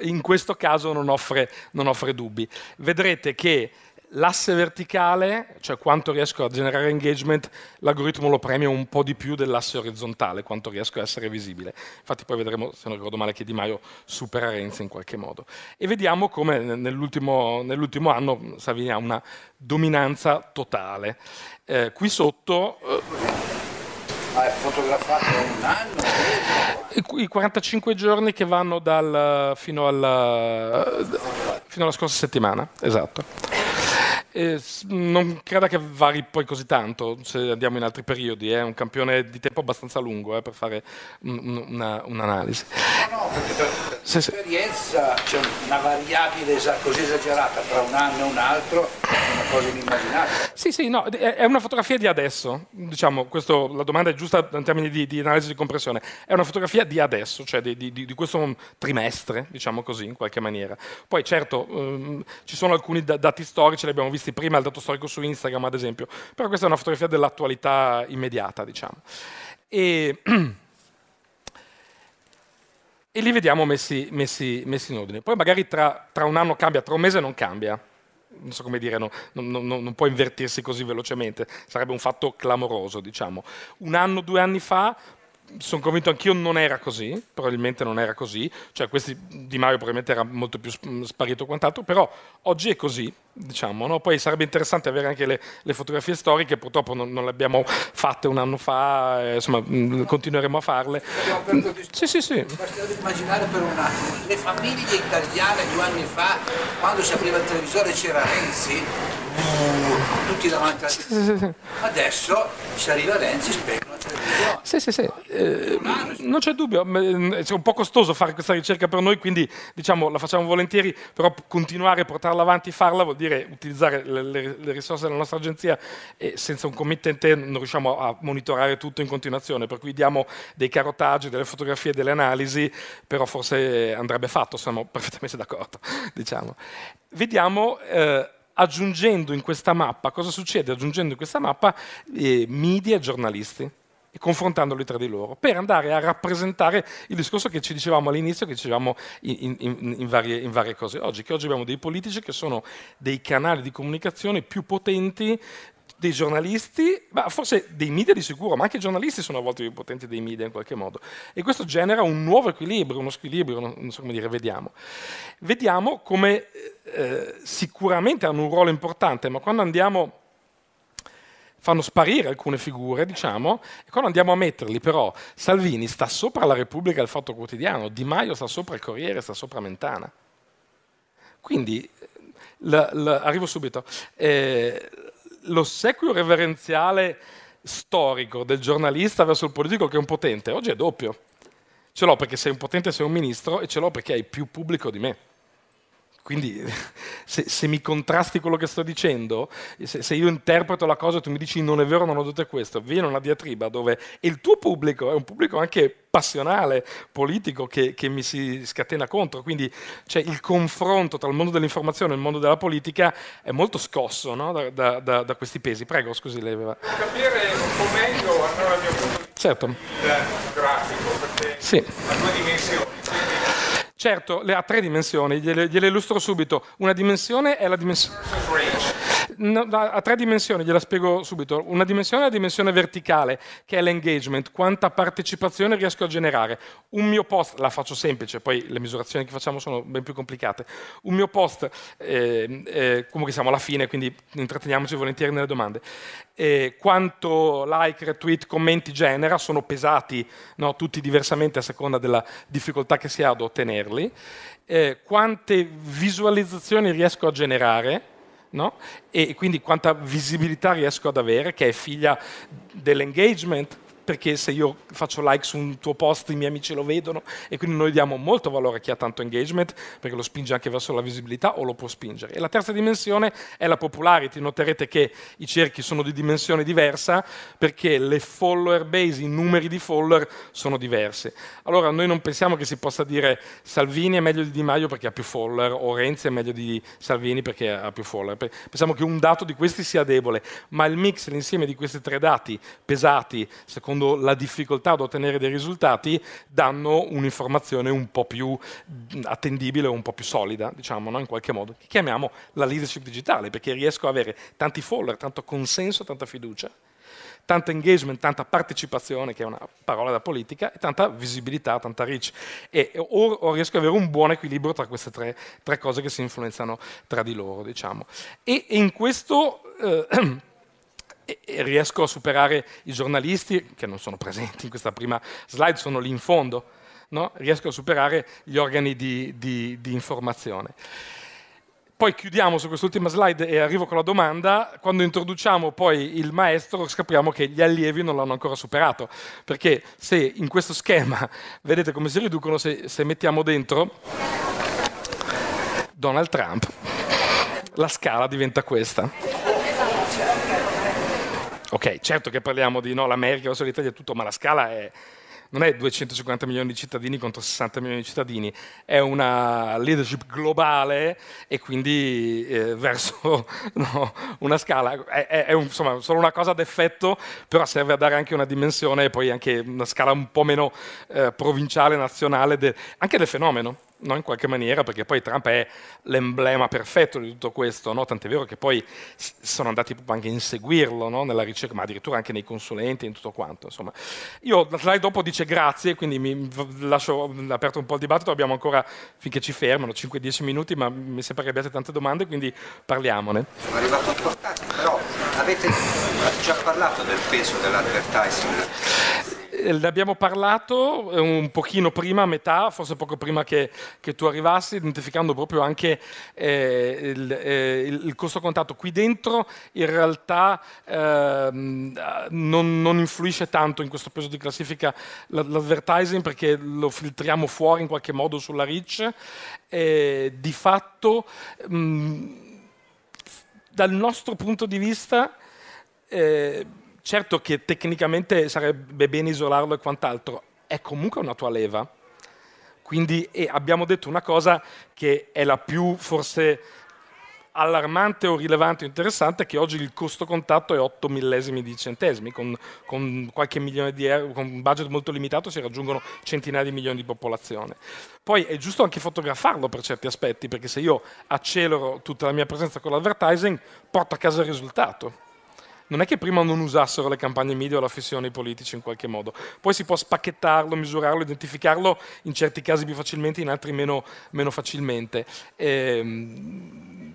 in questo caso non offre, non offre dubbi. Vedrete che l'asse verticale, cioè quanto riesco a generare engagement, l'algoritmo lo premia un po' di più dell'asse orizzontale, quanto riesco a essere visibile. Infatti poi vedremo, se non ricordo male, che Di Maio supera Renzi in qualche modo. E vediamo come nell'ultimo, nell'ultimo anno Savini ha una dominanza totale. Eh, qui sotto... Eh, hai ah, fotografato un anno? I 45 giorni che vanno dal, fino, alla, fino alla scorsa settimana, esatto. Eh, non credo che vari poi così tanto se andiamo in altri periodi, è eh, un campione di tempo abbastanza lungo eh, per fare un'analisi. Un, una, un no, no, perché sì, sì. esperienza c'è cioè una variabile così esagerata tra un anno e un altro, è una cosa inimmaginabile. Sì, sì, no, è una fotografia di adesso, diciamo, questo, la domanda è giusta in termini di, di, analisi di compressione, è una fotografia di adesso, cioè di, di, di questo trimestre, diciamo così, in qualche maniera. Poi certo ehm, ci sono alcuni dati storici, li abbiamo visti prima, il dato storico su Instagram ad esempio, però questa è una fotografia dell'attualità immediata, diciamo. E, e li vediamo messi, messi, messi in ordine. Poi magari tra, tra, un anno cambia, tra un mese non cambia. Non so come dire, no, non, non, non può invertirsi così velocemente, sarebbe un fatto clamoroso, diciamo. Un anno, due anni fa sono convinto anch'io non era così, probabilmente non era così, cioè questi, Di Mario probabilmente era molto più sparito o quant'altro, però oggi è così, diciamo, no? poi sarebbe interessante avere anche le, le fotografie storiche, purtroppo non, non, le abbiamo fatte un anno fa, eh, insomma no, mm, continueremo a farle. Sì, sì, sì. Basterebbe immaginare per un attimo, le famiglie italiane due anni fa, quando si apriva il televisore c'era Renzi, uh, tutti davanti a... Sì, sì, sì. Adesso si arriva Renzi, spegno sì, sì, sì. Eh, non c'è dubbio, mm, è un po' costoso fare questa ricerca per noi, quindi diciamo la facciamo volentieri, però continuare a portarla avanti e farla vuol dire utilizzare le, le, risorse della nostra agenzia e senza un committente non riusciamo a monitorare tutto in continuazione, per cui diamo dei carotaggi, delle fotografie, delle analisi, però forse andrebbe fatto, siamo perfettamente d'accordo. Diciamo. Vediamo... Eh, aggiungendo in questa mappa, cosa succede aggiungendo in questa mappa eh, media e giornalisti? e confrontandoli tra di loro, per andare a rappresentare il discorso che ci dicevamo all'inizio, che dicevamo in, in, in, varie, in varie, cose oggi, che oggi abbiamo dei politici che sono dei canali di comunicazione più potenti dei giornalisti, ma forse dei media di sicuro, ma anche i giornalisti sono a volte più potenti dei media in qualche modo. E questo genera un nuovo equilibrio, uno squilibrio, non so come dire, vediamo. Vediamo come eh, sicuramente hanno un ruolo importante, ma quando andiamo fanno sparire alcune figure, diciamo, e quando andiamo a metterli però, Salvini sta sopra la Repubblica e il Fatto Quotidiano, Di Maio sta sopra il Corriere, sta sopra Mentana. Quindi, l- eh, l- arrivo subito, eh, l'ossequio reverenziale storico del giornalista verso il politico che è un potente, oggi è doppio. Ce l'ho perché sei un potente, sei un ministro, e ce l'ho perché hai più pubblico di me. Quindi se, se, mi contrasti quello che sto dicendo, se, se, io interpreto la cosa e tu mi dici non è vero, non ho detto questo, viene una diatriba dove il tuo pubblico è un pubblico anche passionale, politico, che, che mi si scatena contro. Quindi cioè, il confronto tra il mondo dell'informazione e il mondo della politica è molto scosso no? da, da, da, da, questi pesi. Prego, scusi, lei aveva... Capire un po' meglio allora il mio punto di certo. il grafico, perché sì. ha due dimensioni. Certo, le ha tre dimensioni, gliele, gliele illustro subito. Una dimensione è la dimensione no, ha tre dimensioni, gliela spiego subito. Una dimensione è la dimensione verticale, che è l'engagement, quanta partecipazione riesco a generare. Un mio post, la faccio semplice, poi le misurazioni che facciamo sono ben più complicate. Un mio post, eh, eh, comunque siamo alla fine, quindi intratteniamoci volentieri nelle domande. Eh, quanto like, retweet, commenti genera, sono pesati no, tutti diversamente a seconda della difficoltà che si ha ad ottenerli. Eh, quante visualizzazioni riesco a generare No? e quindi quanta visibilità riesco ad avere, che è figlia dell'engagement, perché se io faccio like su un tuo post i miei amici lo vedono e quindi noi diamo molto valore a chi ha tanto engagement perché lo spinge anche verso la visibilità o lo può spingere. E la terza dimensione è la popularity, noterete che i cerchi sono di dimensione diversa perché le follower base, i numeri di follower sono diversi. Allora noi non pensiamo che si possa dire Salvini è meglio di Di Maio perché ha più follower o Renzi è meglio di Salvini perché ha più follower. Pensiamo che un dato di questi sia debole, ma il mix, l'insieme di questi tre dati pesati, secondo secondo la difficoltà ad ottenere dei risultati, danno un'informazione un po' più attendibile, un po' più solida, diciamo, no? in qualche modo, che chiamiamo la leadership digitale, perché riesco ad avere tanti follower, tanto consenso, tanta fiducia, tanto engagement, tanta partecipazione, che è una parola da politica, e tanta visibilità, tanta reach. E o, o riesco ad avere un buon equilibrio tra queste tre, tre, cose che si influenzano tra di loro, diciamo. E in questo... Eh, e, riesco a superare i giornalisti, che non sono presenti in questa prima slide, sono lì in fondo, no? riesco a superare gli organi di, di, di informazione. Poi chiudiamo su quest'ultima slide e arrivo con la domanda. Quando introduciamo poi il maestro scopriamo che gli allievi non l'hanno ancora superato, perché se in questo schema vedete come si riducono, se, se mettiamo dentro Donald Trump, la scala diventa questa. Ok, certo che parliamo di no, l'America verso l'Italia e tutto, ma la scala è, non è 250 milioni di cittadini contro 60 milioni di cittadini, è una leadership globale e quindi eh, verso no, una scala, è, è, è un, insomma solo una cosa d'effetto, però serve a dare anche una dimensione e poi anche una scala un po' meno eh, provinciale, nazionale, de, anche del fenomeno no, in qualche maniera, perché poi Trump è l'emblema perfetto di tutto questo, no? tant'è vero che poi sono andati anche a inseguirlo no? nella ricerca, ma addirittura anche nei consulenti, e in tutto quanto. Insomma. Io, la slide dopo dice grazie, quindi mi lascio aperto un po' il dibattito, abbiamo ancora, finché ci fermano, 5-10 minuti, ma mi sembra che abbiate tante domande, quindi parliamone. Sono arrivato importante, però avete già parlato del peso dell'advertising. Eh, ne abbiamo parlato eh, un pochino prima, a metà, forse poco prima che, che tu arrivassi, identificando proprio anche eh, il, eh, il, costo contatto. Qui dentro in realtà eh, non, non, influisce tanto in questo peso di classifica l'advertising perché lo filtriamo fuori in qualche modo sulla reach. Eh, di fatto, mh, mm, dal nostro punto di vista... Eh, certo che tecnicamente sarebbe bene isolarlo e quant'altro, è comunque una tua leva. Quindi abbiamo detto una cosa che è la più forse allarmante o rilevante o interessante che oggi il costo contatto è 8 millesimi di centesimi, con, con qualche milione di euro, con un budget molto limitato si raggiungono centinaia di milioni di popolazione. Poi è giusto anche fotografarlo per certi aspetti, perché se io accelero tutta la mia presenza con l'advertising, porto a casa il risultato non è che prima non usassero le campagne media o la fissione ai politici in qualche modo, poi si può spacchettarlo, misurarlo, identificarlo in certi casi più facilmente, in altri meno, meno facilmente. Ehm,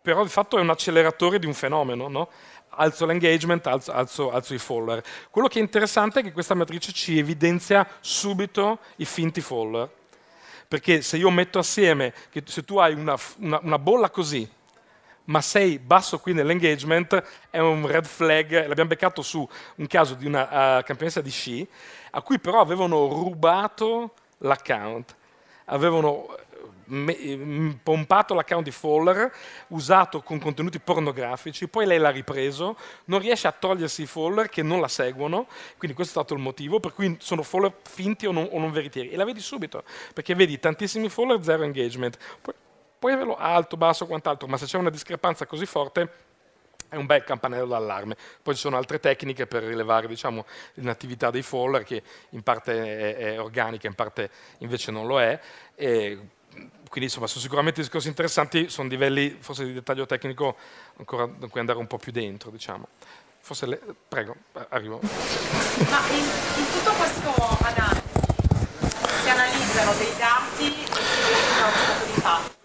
però il fatto è un acceleratore di un fenomeno, no? alzo l'engagement, alzo, alzo, alzo, i follower. Quello che è interessante è che questa matrice ci evidenzia subito i finti follower, perché se io metto assieme, se tu hai una, una, una bolla così, ma sei basso qui nell'engagement, è un red flag, l'abbiamo beccato su un caso di una uh, campionessa di sci, a cui però avevano rubato l'account, avevano eh, me- mm, pompato l'account di Fowler, usato con contenuti pornografici, poi lei l'ha ripreso, non riesce a togliersi i Fowler che non la seguono, quindi questo è stato il motivo per cui sono Fowler finti o non, o non veritieri, e la vedi subito, perché vedi tantissimi Fowler, zero engagement. Poi puoi averlo alto, basso, quant'altro, ma se c'è una discrepanza così forte è un bel campanello d'allarme. Poi ci sono altre tecniche per rilevare diciamo, l'inattività dei follower, che in parte è, è organica, in parte invece non lo è. E quindi insomma sono sicuramente discorsi interessanti, sono livelli forse di dettaglio tecnico ancora da cui andare un po' più dentro, diciamo. Forse le... prego, arrivo. Ma in, in tutto questo analisi si analizzano dei dati e si verifica uno stato di fatto.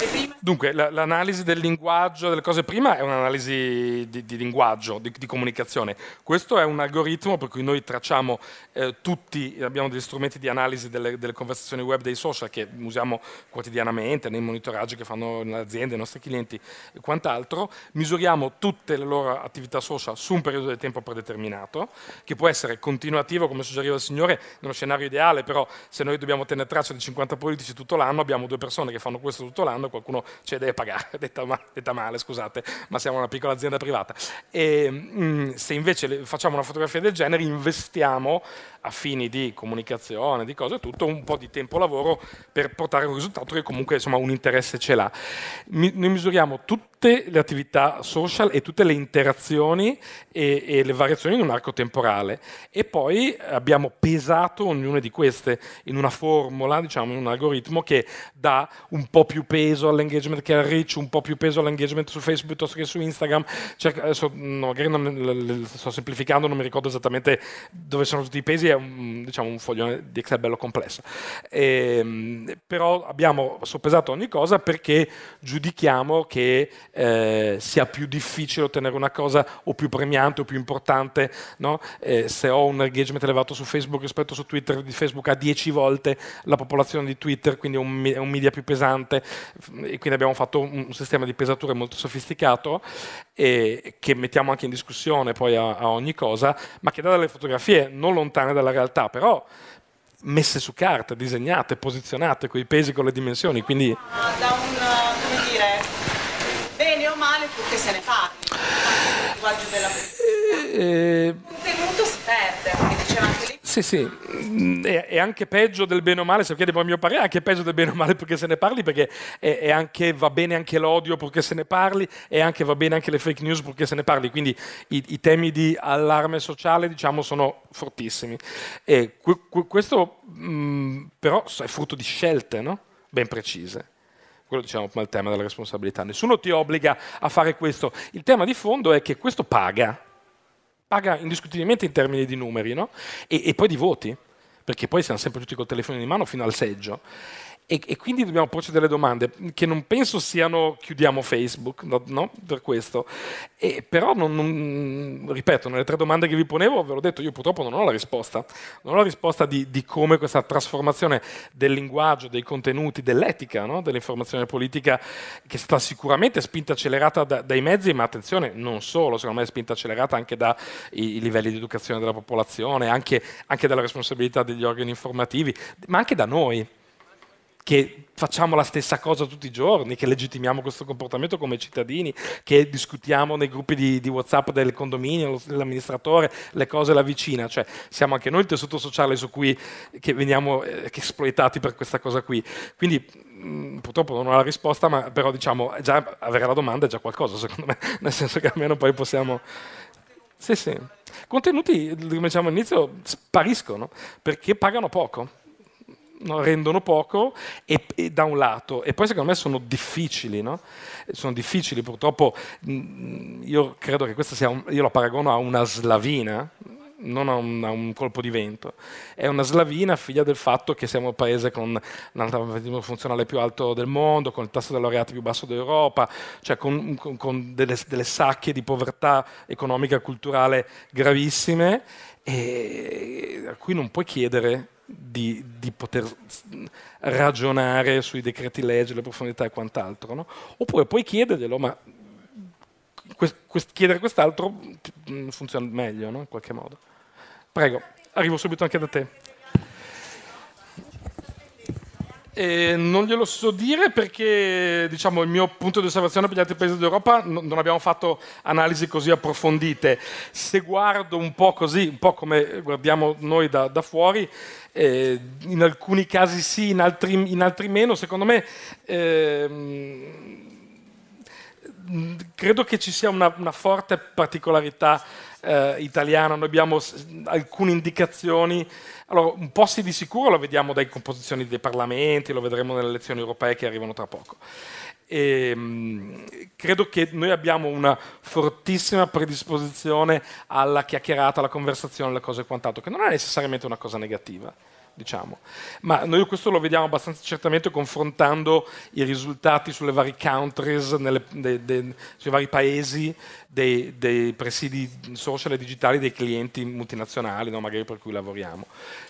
Maybe Dunque, l'analisi del linguaggio, delle cose prima, è un'analisi di, di linguaggio, di, di, comunicazione. Questo è un algoritmo per cui noi tracciamo eh, tutti, abbiamo degli strumenti di analisi delle, delle, conversazioni web dei social che usiamo quotidianamente nei monitoraggi che fanno le aziende, i nostri clienti e quant'altro. Misuriamo tutte le loro attività social su un periodo di tempo predeterminato, che può essere continuativo, come suggeriva il signore, nello scenario ideale, però se noi dobbiamo tenere traccia di 50 politici tutto l'anno, abbiamo due persone che fanno questo tutto l'anno e qualcuno cioè deve pagare, detta, ma, detta male, scusate, ma siamo una piccola azienda privata. E, mh, mm, se invece facciamo una fotografia del genere, investiamo a fini di comunicazione, di cose tutto, un po' di tempo lavoro per portare un risultato che comunque insomma, un interesse ce l'ha. Mi, noi misuriamo tutto tutte le attività social e tutte le interazioni e, e, le variazioni in un arco temporale. E poi abbiamo pesato ognuna di queste in una formula, diciamo, in un algoritmo che dà un po' più peso all'engagement che al reach, un po' più peso all'engagement su Facebook piuttosto che su Instagram. Cioè, adesso, no, magari non, sto semplificando, non mi ricordo esattamente dove sono tutti i pesi, è un, diciamo, un foglione di Excel bello complesso. E, ehm, però abbiamo soppesato ogni cosa perché giudichiamo che eh, sia più difficile ottenere una cosa o più premiante o più importante. No? Eh, se ho un engagement elevato su Facebook rispetto su Twitter, di Facebook ha 10 volte la popolazione di Twitter, quindi è un, è un media più pesante e quindi abbiamo fatto un, un sistema di pesature molto sofisticato e, che mettiamo anche in discussione poi a, a ogni cosa, ma che dà delle fotografie non lontane dalla realtà, però messe su carta, disegnate, posizionate con i pesi, con le dimensioni. Quindi... Ah, da un se ne parli. Il contenuto si perde, come diceva anche lì. Sì, sì, mm, è, anche peggio del bene o male, se chiede poi il mio parere, è anche peggio del bene o male perché se ne parli, perché è, è anche, va bene anche l'odio perché se ne parli, e anche va bene anche le fake news perché se ne parli, quindi i, i temi di allarme sociale diciamo sono fortissimi. E questo mh, mm, però è frutto di scelte no? ben precise. Quello diciamo come il tema della responsabilità. Nessuno ti obbliga a fare questo. Il tema di fondo è che questo paga. Paga indiscutibilmente in termini di numeri, no? e, e poi di voti perché poi siamo sempre tutti col telefono in mano fino al seggio. E, e, quindi dobbiamo porci delle domande che non penso siano chiudiamo Facebook, no, no per questo. E, però, non, non, ripeto, nelle tre domande che vi ponevo ve l'ho detto, io purtroppo non ho la risposta. Non ho la risposta di, di come questa trasformazione del linguaggio, dei contenuti, dell'etica, no? dell'informazione politica, che sta sicuramente spinta accelerata da, dai mezzi, ma attenzione, non solo, secondo me è spinta accelerata anche dai livelli di educazione della popolazione, anche, anche dalla responsabilità degli organi informativi, ma anche da noi che facciamo la stessa cosa tutti i giorni, che legittimiamo questo comportamento come cittadini, che discutiamo nei gruppi di, di WhatsApp del condominio, l'amministratore, le cose la vicina, cioè siamo anche noi il tessuto sociale su cui che veniamo eh, che esploitati per questa cosa qui. Quindi mm, purtroppo non ho la risposta, ma però diciamo già avere la domanda è già qualcosa, secondo me, nel senso che almeno poi possiamo Sì, sì. Contenuti, come diciamo all'inizio, spariscono perché pagano poco rendono poco e, e, da un lato e poi secondo me sono difficili no? sono difficili purtroppo mh, mm, io credo che questa sia un, io la paragono a una slavina non a un, a un, colpo di vento. È una slavina figlia del fatto che siamo un paese con l'analfabetismo funzionale più alto del mondo, con il tasso di laureati più basso d'Europa, cioè con, con, con delle, delle, sacche di povertà economica e culturale gravissime, e a cui non puoi chiedere di, di, poter ragionare sui decreti legge, le profondità e quant'altro. No? Oppure puoi chiederglielo, ma quest, quest, chiedere quest'altro mm, funziona meglio no? in qualche modo. Prego, arrivo subito anche da te. Eh, non glielo so dire perché diciamo, il mio punto di osservazione per gli altri paesi d'Europa non, abbiamo fatto analisi così approfondite. Se guardo un po' così, un po' come guardiamo noi da, da fuori, eh, in alcuni casi sì, in altri, in altri meno, secondo me... Eh, credo che ci sia una, una forte particolarità eh, italiana, noi abbiamo alcune indicazioni. Allora, un po' sì di sicuro lo vediamo dai composizioni dei parlamenti, lo vedremo nelle elezioni europee che arrivano tra poco. E, ehm, credo che noi abbiamo una fortissima predisposizione alla chiacchierata, alla conversazione, alle cose e quant'altro, che non è necessariamente una cosa negativa diciamo. Ma noi questo lo vediamo abbastanza certamente confrontando i risultati sulle varie countries, nelle, de, de, sui vari paesi dei, dei, presidi social e digitali dei clienti multinazionali, no? magari per cui lavoriamo.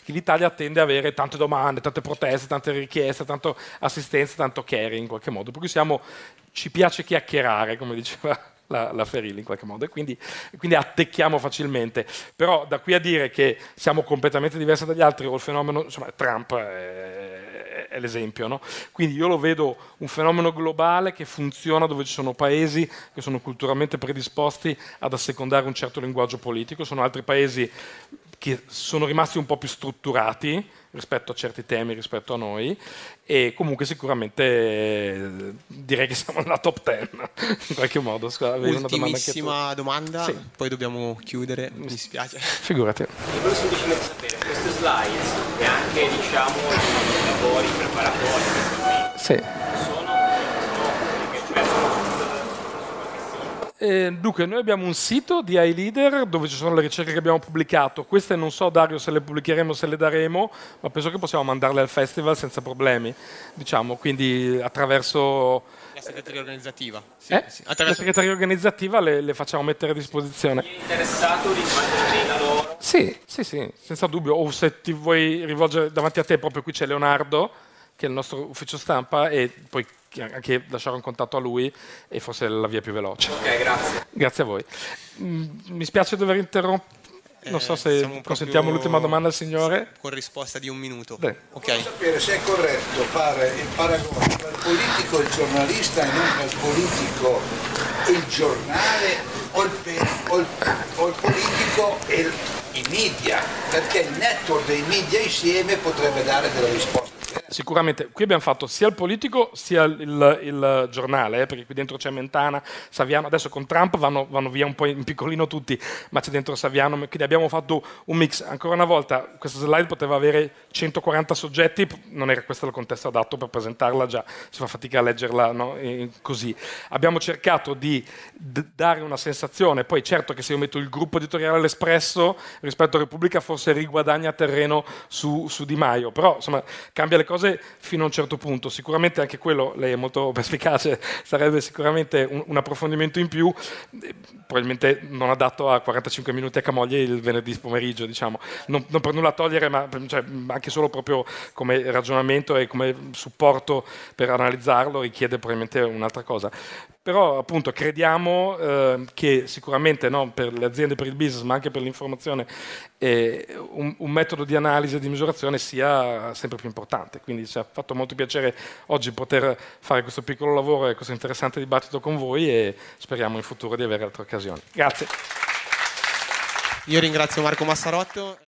L'Italia tende ad avere tante domande, tante proteste, tante richieste, tanto assistenza, tanto caring in qualche modo. Per cui siamo, ci piace chiacchierare, come diceva la, la Ferilli in qualche modo, e quindi, quindi, attecchiamo facilmente. Però da qui a dire che siamo completamente diversi dagli altri o il fenomeno, insomma Trump è, è l'esempio, no? quindi io lo vedo un fenomeno globale che funziona dove ci sono paesi che sono culturalmente predisposti ad assecondare un certo linguaggio politico, sono altri paesi che sono rimasti un po' più strutturati, rispetto a certi temi, rispetto a noi e comunque sicuramente eh, direi che siamo nella top 10 in qualche modo. Scusa, Ultimissima domanda, tu... domanda sì. poi dobbiamo chiudere, mi dispiace. Figurati. Volevo semplicemente sapere, queste slide e anche diciamo i lavori preparatori. Sì. Eh, dunque, noi abbiamo un sito di iLeader dove ci sono le ricerche che abbiamo pubblicato. Queste non so, Dario, se le pubblicheremo, se le daremo, ma penso che possiamo mandarle al festival senza problemi. Diciamo, quindi attraverso... La segreteria organizzativa. Eh? Sì, eh? sì. Attraverso... La segreteria organizzativa le, le, facciamo mettere a disposizione. Chi è interessato li da loro? Sì, sì, sì, senza dubbio. O se ti vuoi rivolgere davanti a te, proprio qui c'è Leonardo che il nostro ufficio stampa e poi anche lasciare un contatto a lui e forse la via più veloce. Ok, grazie. Grazie a voi. Mm, mi spiace dover interrompere. Non so eh, se consentiamo l'ultima domanda al signore. Con risposta di un minuto. Beh. Okay. sapere se è corretto fare il paragone tra il politico e il giornalista e non tra il politico e il giornale o il, o il, o il politico e i media, perché il network dei media insieme potrebbe dare delle risposte sicuramente qui abbiamo fatto sia il politico sia il, il, il giornale, eh, perché qui dentro c'è Mentana, Saviano, adesso con Trump vanno, vanno, via un po' in piccolino tutti, ma c'è dentro Saviano, quindi abbiamo fatto un mix. Ancora una volta, questa slide poteva avere 140 soggetti, non era questo il contesto adatto per presentarla già, si fa fatica a leggerla no? così. Abbiamo cercato di d- dare una sensazione, poi certo che se io metto il gruppo editoriale all'espresso rispetto a Repubblica forse riguadagna terreno su, su Di Maio, però insomma cambia le cose cose fino a un certo punto. Sicuramente anche quello, lei è molto perspicace, sarebbe sicuramente un, un approfondimento in più, probabilmente non adatto a 45 minuti a Camoglie il venerdì pomeriggio, diciamo. Non, non per nulla togliere, ma cioè, anche solo proprio come ragionamento e come supporto per analizzarlo richiede probabilmente un'altra cosa però appunto crediamo eh, che sicuramente no, per le aziende, per il business, ma anche per l'informazione, eh, un, un, metodo di analisi e di misurazione sia sempre più importante. Quindi ci ha fatto molto piacere oggi poter fare questo piccolo lavoro e questo interessante dibattito con voi e speriamo in futuro di avere altre occasioni. Grazie. Io ringrazio Marco Massarotto.